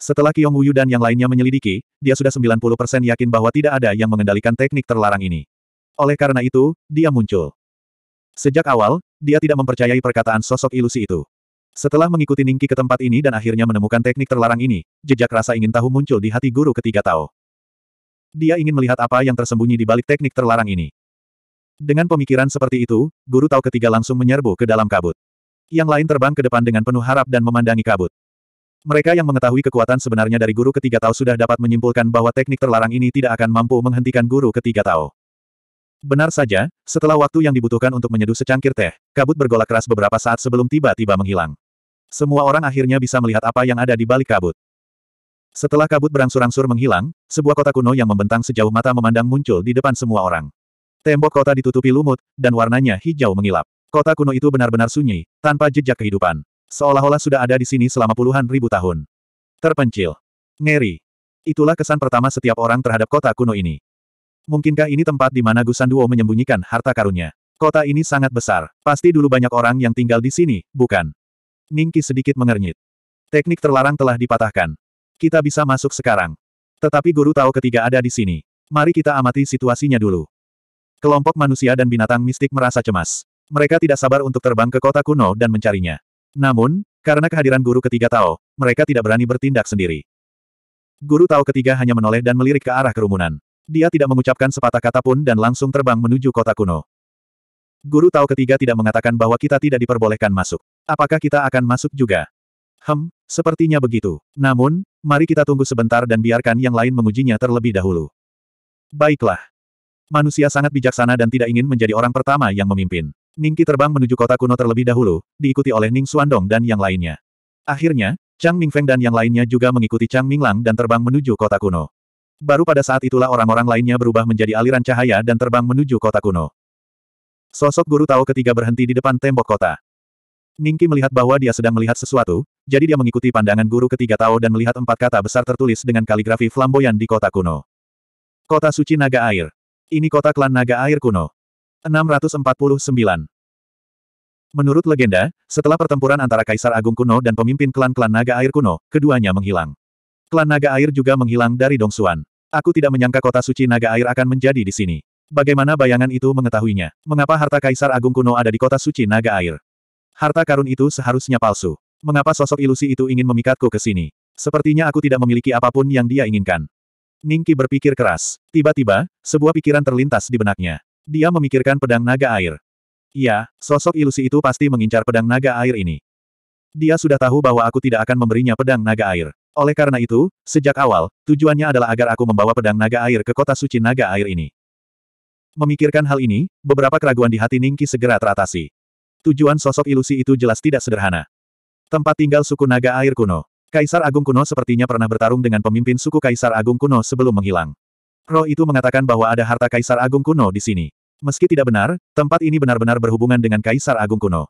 Setelah Kiong Wuyu dan yang lainnya menyelidiki, dia sudah 90% yakin bahwa tidak ada yang mengendalikan teknik terlarang ini. Oleh karena itu, dia muncul. Sejak awal, dia tidak mempercayai perkataan sosok ilusi itu. Setelah mengikuti Ningki ke tempat ini dan akhirnya menemukan teknik terlarang ini, jejak rasa ingin tahu muncul di hati guru ketiga Tao. Dia ingin melihat apa yang tersembunyi di balik teknik terlarang ini. Dengan pemikiran seperti itu, guru Tao ketiga langsung menyerbu ke dalam kabut. Yang lain terbang ke depan dengan penuh harap dan memandangi kabut. Mereka yang mengetahui kekuatan sebenarnya dari guru ketiga Tao sudah dapat menyimpulkan bahwa teknik terlarang ini tidak akan mampu menghentikan guru ketiga Tao. Benar saja, setelah waktu yang dibutuhkan untuk menyeduh secangkir teh, kabut bergolak keras beberapa saat sebelum tiba-tiba menghilang. Semua orang akhirnya bisa melihat apa yang ada di balik kabut. Setelah kabut berangsur-angsur menghilang, sebuah kota kuno yang membentang sejauh mata memandang muncul di depan semua orang. Tembok kota ditutupi lumut, dan warnanya hijau mengilap. Kota kuno itu benar-benar sunyi, tanpa jejak kehidupan. Seolah-olah sudah ada di sini selama puluhan ribu tahun. Terpencil. Ngeri. Itulah kesan pertama setiap orang terhadap kota kuno ini. Mungkinkah ini tempat di mana Gusan Duo menyembunyikan harta karunnya? Kota ini sangat besar, pasti dulu banyak orang yang tinggal di sini, bukan? Ningki sedikit mengernyit. Teknik terlarang telah dipatahkan. Kita bisa masuk sekarang. Tetapi guru tahu ketiga ada di sini. Mari kita amati situasinya dulu. Kelompok manusia dan binatang mistik merasa cemas. Mereka tidak sabar untuk terbang ke kota kuno dan mencarinya. Namun, karena kehadiran guru ketiga Tao, mereka tidak berani bertindak sendiri. Guru Tao ketiga hanya menoleh dan melirik ke arah kerumunan. Dia tidak mengucapkan sepatah kata pun dan langsung terbang menuju kota kuno. Guru Tao ketiga tidak mengatakan bahwa kita tidak diperbolehkan masuk. Apakah kita akan masuk juga? Hem, sepertinya begitu. Namun, mari kita tunggu sebentar dan biarkan yang lain mengujinya terlebih dahulu. Baiklah. Manusia sangat bijaksana dan tidak ingin menjadi orang pertama yang memimpin. Ningqi terbang menuju kota kuno terlebih dahulu, diikuti oleh Ning Xuandong dan yang lainnya. Akhirnya, Chang Mingfeng dan yang lainnya juga mengikuti Chang Minglang dan terbang menuju kota kuno. Baru pada saat itulah orang-orang lainnya berubah menjadi aliran cahaya dan terbang menuju kota kuno. Sosok guru Tao ketiga berhenti di depan tembok kota. Ningki melihat bahwa dia sedang melihat sesuatu, jadi dia mengikuti pandangan guru ketiga Tao dan melihat empat kata besar tertulis dengan kaligrafi flamboyan di kota kuno. Kota suci naga air. Ini kota klan naga air kuno. 649. Menurut legenda, setelah pertempuran antara Kaisar Agung kuno dan pemimpin klan-klan naga air kuno, keduanya menghilang. Klan naga air juga menghilang dari Dongsuan. Aku tidak menyangka kota suci naga air akan menjadi di sini. Bagaimana bayangan itu mengetahuinya? Mengapa harta Kaisar Agung kuno ada di kota suci naga air? Harta karun itu seharusnya palsu. Mengapa sosok ilusi itu ingin memikatku ke sini? Sepertinya aku tidak memiliki apapun yang dia inginkan. Ningki berpikir keras. Tiba-tiba, sebuah pikiran terlintas di benaknya. Dia memikirkan pedang naga air. Ya, sosok ilusi itu pasti mengincar pedang naga air ini. Dia sudah tahu bahwa aku tidak akan memberinya pedang naga air. Oleh karena itu, sejak awal, tujuannya adalah agar aku membawa pedang naga air ke kota suci naga air ini. Memikirkan hal ini, beberapa keraguan di hati Ningki segera teratasi. Tujuan sosok ilusi itu jelas tidak sederhana. Tempat tinggal suku naga air kuno. Kaisar Agung kuno sepertinya pernah bertarung dengan pemimpin suku Kaisar Agung kuno sebelum menghilang. Roh itu mengatakan bahwa ada harta Kaisar Agung kuno di sini. Meski tidak benar, tempat ini benar-benar berhubungan dengan Kaisar Agung kuno.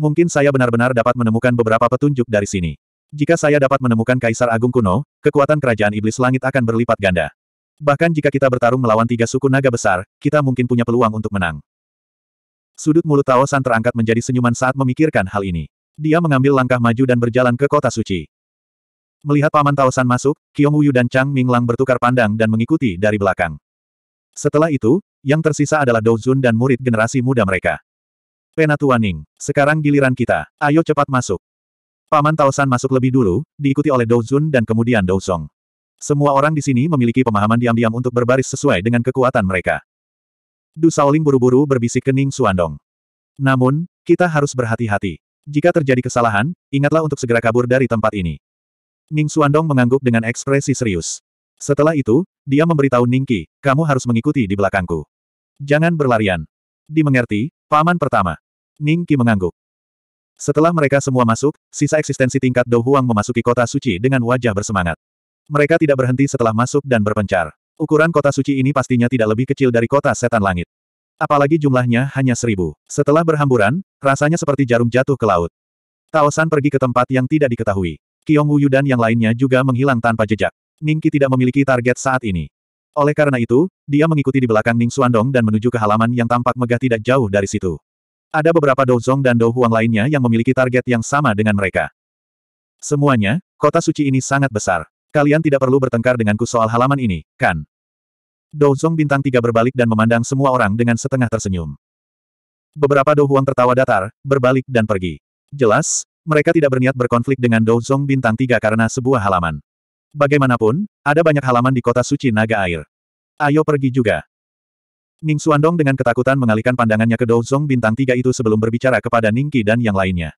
Mungkin saya benar-benar dapat menemukan beberapa petunjuk dari sini. Jika saya dapat menemukan Kaisar Agung kuno, kekuatan kerajaan iblis langit akan berlipat ganda. Bahkan jika kita bertarung melawan tiga suku naga besar, kita mungkin punya peluang untuk menang. Sudut mulut Tao San terangkat menjadi senyuman saat memikirkan hal ini. Dia mengambil langkah maju dan berjalan ke kota suci. Melihat Paman Taosan masuk, Qiong Uyu dan Chang Minglang bertukar pandang dan mengikuti dari belakang. Setelah itu, yang tersisa adalah Dou Zun dan murid generasi muda mereka. Penatua Ning, sekarang giliran kita, ayo cepat masuk. Paman Taosan masuk lebih dulu, diikuti oleh Dou Zun dan kemudian Dou Song. Semua orang di sini memiliki pemahaman diam-diam untuk berbaris sesuai dengan kekuatan mereka. Du Saoling buru-buru berbisik ke Ning Suandong. Namun, kita harus berhati-hati. Jika terjadi kesalahan, ingatlah untuk segera kabur dari tempat ini. Ning Suandong mengangguk dengan ekspresi serius. Setelah itu, dia memberitahu Ningki, kamu harus mengikuti di belakangku. Jangan berlarian. Dimengerti, paman pertama. Ningki mengangguk. Setelah mereka semua masuk, sisa eksistensi tingkat Dou Huang memasuki kota suci dengan wajah bersemangat. Mereka tidak berhenti setelah masuk dan berpencar. Ukuran kota suci ini pastinya tidak lebih kecil dari kota setan langit. Apalagi jumlahnya hanya seribu. Setelah berhamburan, rasanya seperti jarum jatuh ke laut. Taosan pergi ke tempat yang tidak diketahui. Kiong Wuyu dan yang lainnya juga menghilang tanpa jejak. Ningki tidak memiliki target saat ini. Oleh karena itu, dia mengikuti di belakang Ning Suandong dan menuju ke halaman yang tampak megah tidak jauh dari situ. Ada beberapa Douzong dan Dou Huang lainnya yang memiliki target yang sama dengan mereka. Semuanya, kota suci ini sangat besar. Kalian tidak perlu bertengkar denganku soal halaman ini, kan? Douzong bintang tiga berbalik dan memandang semua orang dengan setengah tersenyum. Beberapa Dou Huang tertawa datar, berbalik dan pergi. Jelas, mereka tidak berniat berkonflik dengan Douzong Bintang Tiga karena sebuah halaman. Bagaimanapun, ada banyak halaman di kota suci Naga Air. Ayo pergi juga. Ning Suandong dengan ketakutan mengalihkan pandangannya ke Douzong Bintang Tiga itu sebelum berbicara kepada Ningki dan yang lainnya.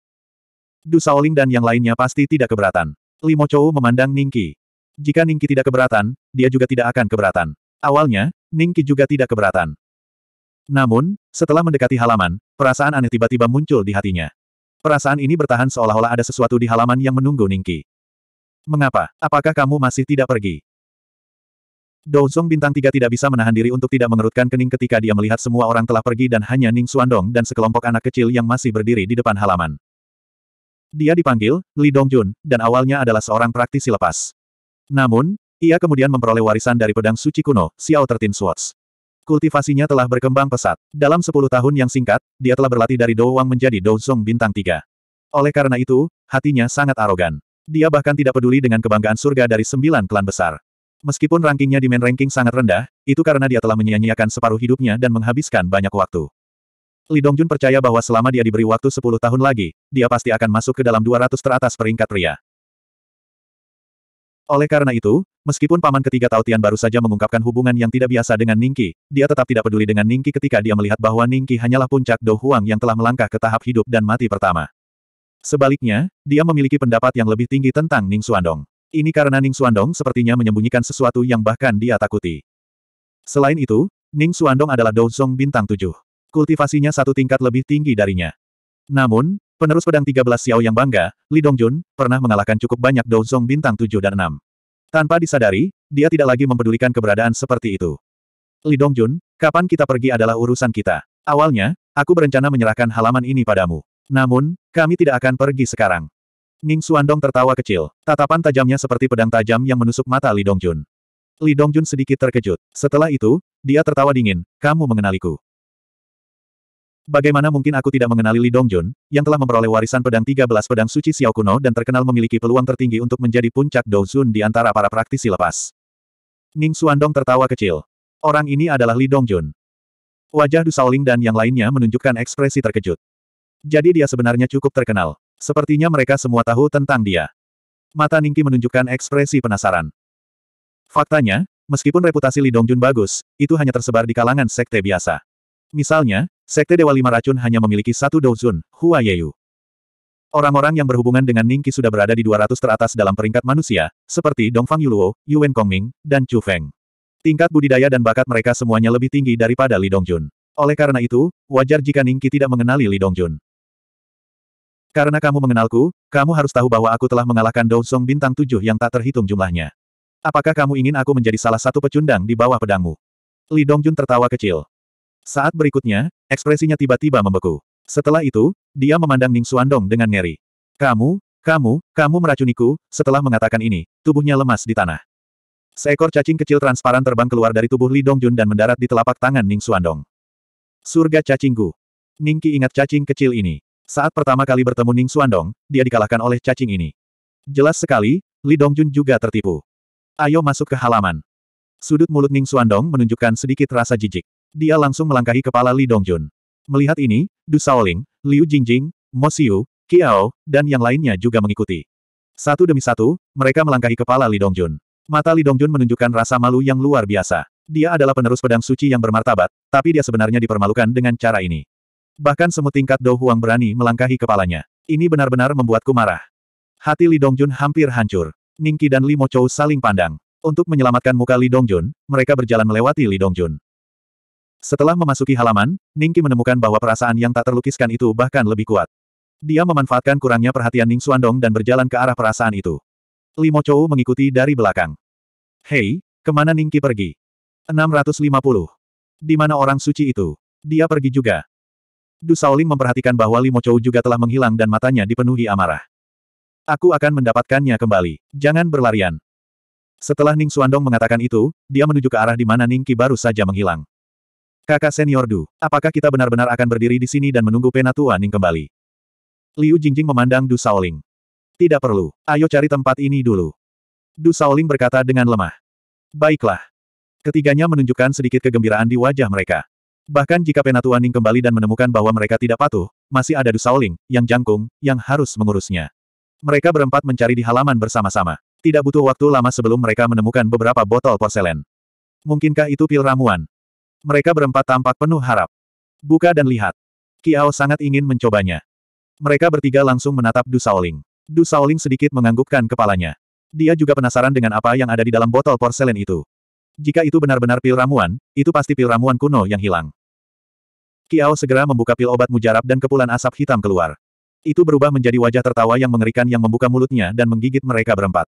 Du Saoling dan yang lainnya pasti tidak keberatan. Limo Chou memandang Ningki. Jika Ningki tidak keberatan, dia juga tidak akan keberatan. Awalnya, Ningki juga tidak keberatan. Namun, setelah mendekati halaman, perasaan aneh tiba-tiba muncul di hatinya. Perasaan ini bertahan seolah-olah ada sesuatu di halaman yang menunggu Ningki. Mengapa? Apakah kamu masih tidak pergi? Douzong bintang tiga tidak bisa menahan diri untuk tidak mengerutkan kening ketika dia melihat semua orang telah pergi dan hanya Ning Suandong dan sekelompok anak kecil yang masih berdiri di depan halaman. Dia dipanggil, Li Dongjun, dan awalnya adalah seorang praktisi lepas. Namun, ia kemudian memperoleh warisan dari pedang suci kuno, Xiao Tertin Swords. Kultivasinya telah berkembang pesat. Dalam sepuluh tahun yang singkat, dia telah berlatih dari Dou Wang menjadi Dou Zong bintang tiga. Oleh karena itu, hatinya sangat arogan. Dia bahkan tidak peduli dengan kebanggaan surga dari sembilan klan besar. Meskipun rankingnya di main ranking sangat rendah, itu karena dia telah menyia-nyiakan separuh hidupnya dan menghabiskan banyak waktu. Li Dongjun percaya bahwa selama dia diberi waktu sepuluh tahun lagi, dia pasti akan masuk ke dalam dua ratus teratas peringkat pria. Oleh karena itu, meskipun paman ketiga Tautian baru saja mengungkapkan hubungan yang tidak biasa dengan Ningki, dia tetap tidak peduli dengan Ningki ketika dia melihat bahwa Ningki hanyalah puncak Dou Huang yang telah melangkah ke tahap hidup dan mati pertama. Sebaliknya, dia memiliki pendapat yang lebih tinggi tentang Ning Suandong. Ini karena Ning Suandong sepertinya menyembunyikan sesuatu yang bahkan dia takuti. Selain itu, Ning Suandong adalah Song bintang tujuh. Kultivasinya satu tingkat lebih tinggi darinya. Namun, Penerus pedang 13 Xiao yang bangga, Li Dongjun, pernah mengalahkan cukup banyak Douzong bintang 7 dan 6. Tanpa disadari, dia tidak lagi mempedulikan keberadaan seperti itu. Li Dongjun, kapan kita pergi adalah urusan kita. Awalnya, aku berencana menyerahkan halaman ini padamu. Namun, kami tidak akan pergi sekarang. Ning Suandong tertawa kecil, tatapan tajamnya seperti pedang tajam yang menusuk mata Li Dongjun. Li Dongjun sedikit terkejut. Setelah itu, dia tertawa dingin, kamu mengenaliku. Bagaimana mungkin aku tidak mengenali Li Dongjun, yang telah memperoleh warisan pedang 13 pedang suci Xiao kuno dan terkenal memiliki peluang tertinggi untuk menjadi puncak Douzun di antara para praktisi lepas. Ning Suandong tertawa kecil. Orang ini adalah Li Dongjun. Wajah Du Saoling dan yang lainnya menunjukkan ekspresi terkejut. Jadi dia sebenarnya cukup terkenal. Sepertinya mereka semua tahu tentang dia. Mata Ningki menunjukkan ekspresi penasaran. Faktanya, meskipun reputasi Li Dongjun bagus, itu hanya tersebar di kalangan sekte biasa. Misalnya, Sekte Dewa Lima Racun hanya memiliki satu Douzun, Hua Yeyu. Orang-orang yang berhubungan dengan Ningqi sudah berada di 200 teratas dalam peringkat manusia, seperti Dongfang Yuluo, Yuan Kongming, dan Chu Feng. Tingkat budidaya dan bakat mereka semuanya lebih tinggi daripada Li Dongjun. Oleh karena itu, wajar jika Ningqi tidak mengenali Li Dongjun. Karena kamu mengenalku, kamu harus tahu bahwa aku telah mengalahkan Douzong bintang tujuh yang tak terhitung jumlahnya. Apakah kamu ingin aku menjadi salah satu pecundang di bawah pedangmu? Li Dongjun tertawa kecil. Saat berikutnya, ekspresinya tiba-tiba membeku. Setelah itu, dia memandang Ning Suandong dengan ngeri. Kamu, kamu, kamu meracuniku, setelah mengatakan ini, tubuhnya lemas di tanah. Seekor cacing kecil transparan terbang keluar dari tubuh Li Dongjun dan mendarat di telapak tangan Ning Suandong. Surga cacingku. Ning Qi ingat cacing kecil ini. Saat pertama kali bertemu Ning Suandong, dia dikalahkan oleh cacing ini. Jelas sekali, Li Dongjun juga tertipu. Ayo masuk ke halaman. Sudut mulut Ning Suandong menunjukkan sedikit rasa jijik. Dia langsung melangkahi kepala Li Dongjun. Melihat ini, Du Shaoling, Liu Jingjing, Mo Xiu, Qiao, dan yang lainnya juga mengikuti. Satu demi satu, mereka melangkahi kepala Li Dongjun. Mata Li Dongjun menunjukkan rasa malu yang luar biasa. Dia adalah penerus pedang suci yang bermartabat, tapi dia sebenarnya dipermalukan dengan cara ini. Bahkan semut tingkat Dou Huang berani melangkahi kepalanya. Ini benar-benar membuatku marah. Hati Li Dongjun hampir hancur. Ningki dan Li Mochou saling pandang. Untuk menyelamatkan muka Li Dongjun, mereka berjalan melewati Li Dongjun. Setelah memasuki halaman, Ningki menemukan bahwa perasaan yang tak terlukiskan itu bahkan lebih kuat. Dia memanfaatkan kurangnya perhatian Ning Suandong dan berjalan ke arah perasaan itu. Limo Chou mengikuti dari belakang. Hei, kemana Ningki pergi? 650. Di mana orang suci itu? Dia pergi juga. Du Shaoling memperhatikan bahwa Limo Chou juga telah menghilang dan matanya dipenuhi amarah. Aku akan mendapatkannya kembali. Jangan berlarian. Setelah Ning Suandong mengatakan itu, dia menuju ke arah di mana Ningki baru saja menghilang. Kakak senior Du, apakah kita benar-benar akan berdiri di sini dan menunggu Penatua Ning kembali? Liu Jingjing memandang Du Saoling. Tidak perlu, ayo cari tempat ini dulu. Du Saoling berkata dengan lemah. Baiklah. Ketiganya menunjukkan sedikit kegembiraan di wajah mereka. Bahkan jika Penatua Ning kembali dan menemukan bahwa mereka tidak patuh, masih ada Du Saoling yang jangkung, yang harus mengurusnya. Mereka berempat mencari di halaman bersama-sama. Tidak butuh waktu lama sebelum mereka menemukan beberapa botol porselen. Mungkinkah itu pil ramuan? Mereka berempat tampak penuh harap. Buka dan lihat. Kiao sangat ingin mencobanya. Mereka bertiga langsung menatap Du Saoling. Du Saoling sedikit menganggukkan kepalanya. Dia juga penasaran dengan apa yang ada di dalam botol porselen itu. Jika itu benar-benar pil ramuan, itu pasti pil ramuan kuno yang hilang. Kiao segera membuka pil obat mujarab dan kepulan asap hitam keluar. Itu berubah menjadi wajah tertawa yang mengerikan yang membuka mulutnya dan menggigit mereka berempat.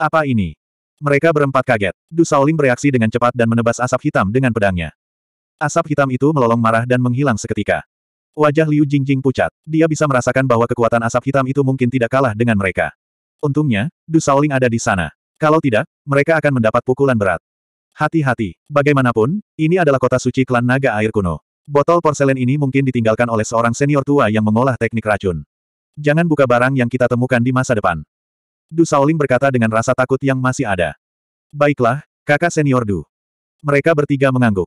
Apa ini? Mereka berempat kaget. Du Shaoling bereaksi dengan cepat dan menebas asap hitam dengan pedangnya. Asap hitam itu melolong marah dan menghilang seketika. Wajah Liu Jingjing pucat. Dia bisa merasakan bahwa kekuatan asap hitam itu mungkin tidak kalah dengan mereka. Untungnya, Du Shaoling ada di sana. Kalau tidak, mereka akan mendapat pukulan berat. Hati-hati. Bagaimanapun, ini adalah kota suci klan naga air kuno. Botol porselen ini mungkin ditinggalkan oleh seorang senior tua yang mengolah teknik racun. Jangan buka barang yang kita temukan di masa depan. Du Saoling berkata dengan rasa takut yang masih ada. Baiklah, kakak senior Du. Mereka bertiga mengangguk.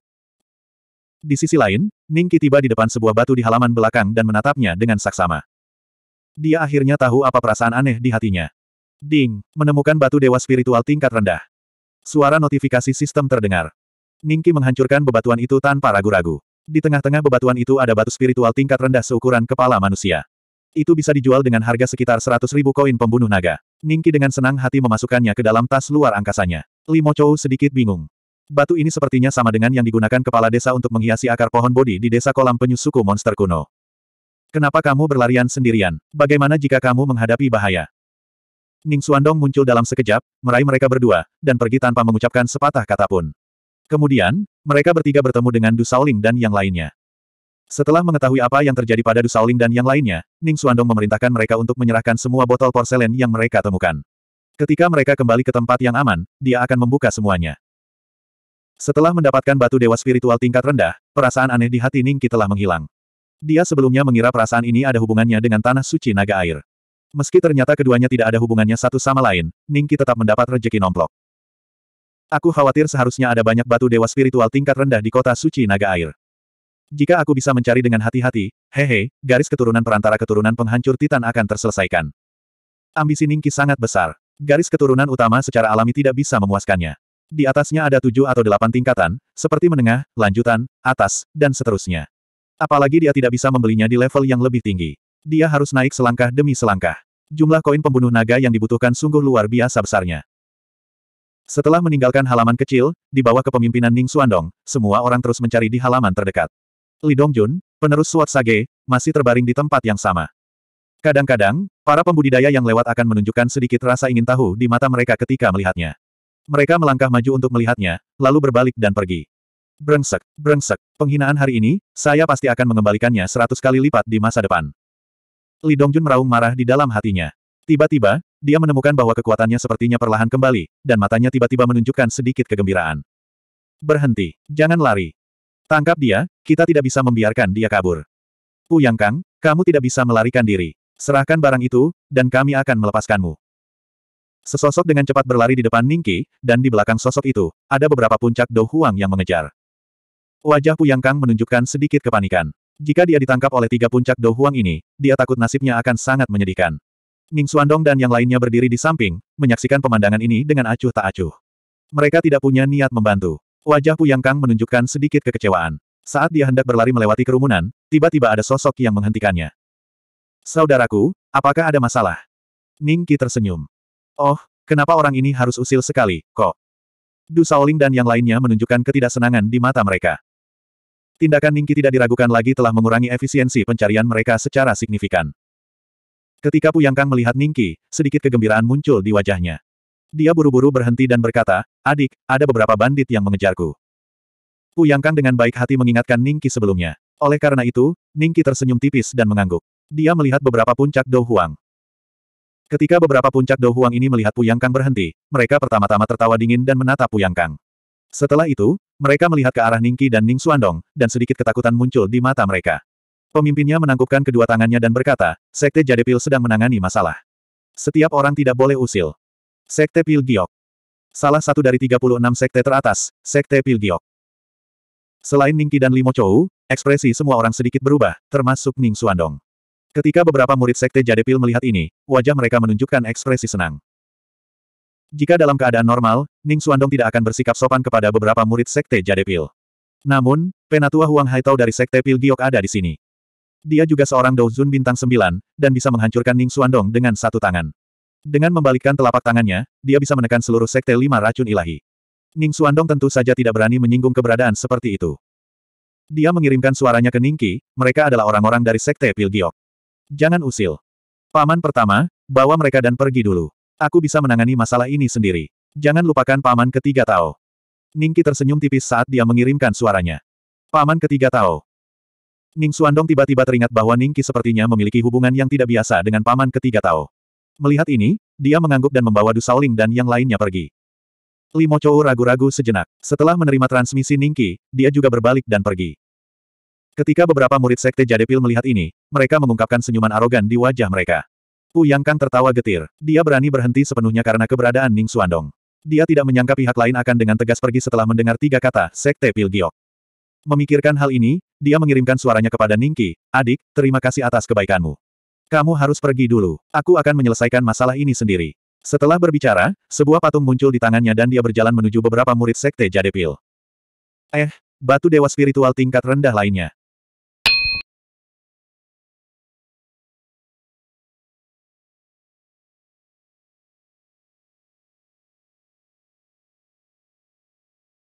Di sisi lain, Ningki tiba di depan sebuah batu di halaman belakang dan menatapnya dengan saksama. Dia akhirnya tahu apa perasaan aneh di hatinya. Ding, menemukan batu dewa spiritual tingkat rendah. Suara notifikasi sistem terdengar. Ningki menghancurkan bebatuan itu tanpa ragu-ragu. Di tengah-tengah bebatuan itu ada batu spiritual tingkat rendah seukuran kepala manusia. Itu bisa dijual dengan harga sekitar 100 ribu koin pembunuh naga. Ningki dengan senang hati memasukkannya ke dalam tas luar angkasanya. Limo Chou sedikit bingung. Batu ini sepertinya sama dengan yang digunakan kepala desa untuk menghiasi akar pohon bodi di desa kolam penyusuku monster kuno. Kenapa kamu berlarian sendirian? Bagaimana jika kamu menghadapi bahaya? Ning Suandong muncul dalam sekejap, meraih mereka berdua, dan pergi tanpa mengucapkan sepatah kata pun. Kemudian, mereka bertiga bertemu dengan Du Saoling dan yang lainnya. Setelah mengetahui apa yang terjadi pada Du Shaoling dan yang lainnya, Ning Suandong memerintahkan mereka untuk menyerahkan semua botol porselen yang mereka temukan. Ketika mereka kembali ke tempat yang aman, dia akan membuka semuanya. Setelah mendapatkan batu dewa spiritual tingkat rendah, perasaan aneh di hati Ningki telah menghilang. Dia sebelumnya mengira perasaan ini ada hubungannya dengan tanah suci naga air. Meski ternyata keduanya tidak ada hubungannya satu sama lain, Ningki tetap mendapat rejeki nomplok. Aku khawatir seharusnya ada banyak batu dewa spiritual tingkat rendah di kota suci naga air. Jika aku bisa mencari dengan hati-hati, hehe, garis keturunan perantara keturunan penghancur Titan akan terselesaikan. Ambisi Ningki sangat besar. Garis keturunan utama secara alami tidak bisa memuaskannya. Di atasnya ada tujuh atau delapan tingkatan, seperti menengah, lanjutan, atas, dan seterusnya. Apalagi dia tidak bisa membelinya di level yang lebih tinggi. Dia harus naik selangkah demi selangkah. Jumlah koin pembunuh naga yang dibutuhkan sungguh luar biasa besarnya. Setelah meninggalkan halaman kecil, di bawah kepemimpinan Ning Suandong, semua orang terus mencari di halaman terdekat. Li Dongjun, penerus Suat Sage, masih terbaring di tempat yang sama. Kadang-kadang, para pembudidaya yang lewat akan menunjukkan sedikit rasa ingin tahu di mata mereka ketika melihatnya. Mereka melangkah maju untuk melihatnya, lalu berbalik dan pergi. Brengsek, brengsek, penghinaan hari ini, saya pasti akan mengembalikannya seratus kali lipat di masa depan. Li Dongjun meraung marah di dalam hatinya. Tiba-tiba, dia menemukan bahwa kekuatannya sepertinya perlahan kembali, dan matanya tiba-tiba menunjukkan sedikit kegembiraan. Berhenti, jangan lari. Tangkap dia, kita tidak bisa membiarkan dia kabur. Uyang Kang, kamu tidak bisa melarikan diri. Serahkan barang itu, dan kami akan melepaskanmu. Sesosok dengan cepat berlari di depan Ningki, dan di belakang sosok itu, ada beberapa puncak Dou Huang yang mengejar. Wajah Puyang Kang menunjukkan sedikit kepanikan. Jika dia ditangkap oleh tiga puncak Dou Huang ini, dia takut nasibnya akan sangat menyedihkan. Ning Suandong dan yang lainnya berdiri di samping, menyaksikan pemandangan ini dengan acuh tak acuh. Mereka tidak punya niat membantu. Wajah Puyang Kang menunjukkan sedikit kekecewaan. Saat dia hendak berlari melewati kerumunan, tiba-tiba ada sosok yang menghentikannya. Saudaraku, apakah ada masalah? Ning Qi tersenyum. Oh, kenapa orang ini harus usil sekali, kok? Du Saoling dan yang lainnya menunjukkan ketidaksenangan di mata mereka. Tindakan Ningki tidak diragukan lagi telah mengurangi efisiensi pencarian mereka secara signifikan. Ketika Puyang Kang melihat Ningki, sedikit kegembiraan muncul di wajahnya. Dia buru-buru berhenti dan berkata, adik, ada beberapa bandit yang mengejarku. Yang Kang dengan baik hati mengingatkan Ningki sebelumnya. Oleh karena itu, Ningki tersenyum tipis dan mengangguk. Dia melihat beberapa puncak Dou Huang. Ketika beberapa puncak Dou Huang ini melihat Yang Kang berhenti, mereka pertama-tama tertawa dingin dan menatap Yang Kang. Setelah itu, mereka melihat ke arah Ningki dan Ning Suandong, dan sedikit ketakutan muncul di mata mereka. Pemimpinnya menangkupkan kedua tangannya dan berkata, Sekte Jadepil sedang menangani masalah. Setiap orang tidak boleh usil. Sekte Pilgiok. Salah satu dari 36 sekte teratas, Sekte Pilgiok. Selain Ningki dan Limo Chou, ekspresi semua orang sedikit berubah, termasuk Ning Suandong. Ketika beberapa murid Sekte Jade Pil melihat ini, wajah mereka menunjukkan ekspresi senang. Jika dalam keadaan normal, Ning Suandong tidak akan bersikap sopan kepada beberapa murid Sekte Jade Pil. Namun, Penatua Huang Haitao dari Sekte Pil Pilgiok ada di sini. Dia juga seorang Douzun bintang sembilan, dan bisa menghancurkan Ning Suandong dengan satu tangan. Dengan membalikkan telapak tangannya, dia bisa menekan seluruh sekte lima racun ilahi. Ning Suandong tentu saja tidak berani menyinggung keberadaan seperti itu. Dia mengirimkan suaranya ke Ningki, mereka adalah orang-orang dari sekte Pilgiok. Jangan usil. Paman pertama, bawa mereka dan pergi dulu. Aku bisa menangani masalah ini sendiri. Jangan lupakan paman ketiga Tao. Ningki tersenyum tipis saat dia mengirimkan suaranya. Paman ketiga Tao. Ning Suandong tiba-tiba teringat bahwa Ningki sepertinya memiliki hubungan yang tidak biasa dengan paman ketiga Tao. Melihat ini, dia mengangguk dan membawa Du Saoling dan yang lainnya pergi. Limo Chou ragu-ragu sejenak. Setelah menerima transmisi Ningqi, dia juga berbalik dan pergi. Ketika beberapa murid Sekte Jadepil melihat ini, mereka mengungkapkan senyuman arogan di wajah mereka. Wu Yang Kang tertawa getir. Dia berani berhenti sepenuhnya karena keberadaan Ning Suandong. Dia tidak menyangka pihak lain akan dengan tegas pergi setelah mendengar tiga kata Sekte Pilgiok. Memikirkan hal ini, dia mengirimkan suaranya kepada Ningki, adik, terima kasih atas kebaikanmu. Kamu harus pergi dulu. Aku akan menyelesaikan masalah ini sendiri. Setelah berbicara, sebuah patung muncul di tangannya dan dia berjalan menuju beberapa murid sekte Jadepil. Eh, batu dewa spiritual tingkat rendah lainnya.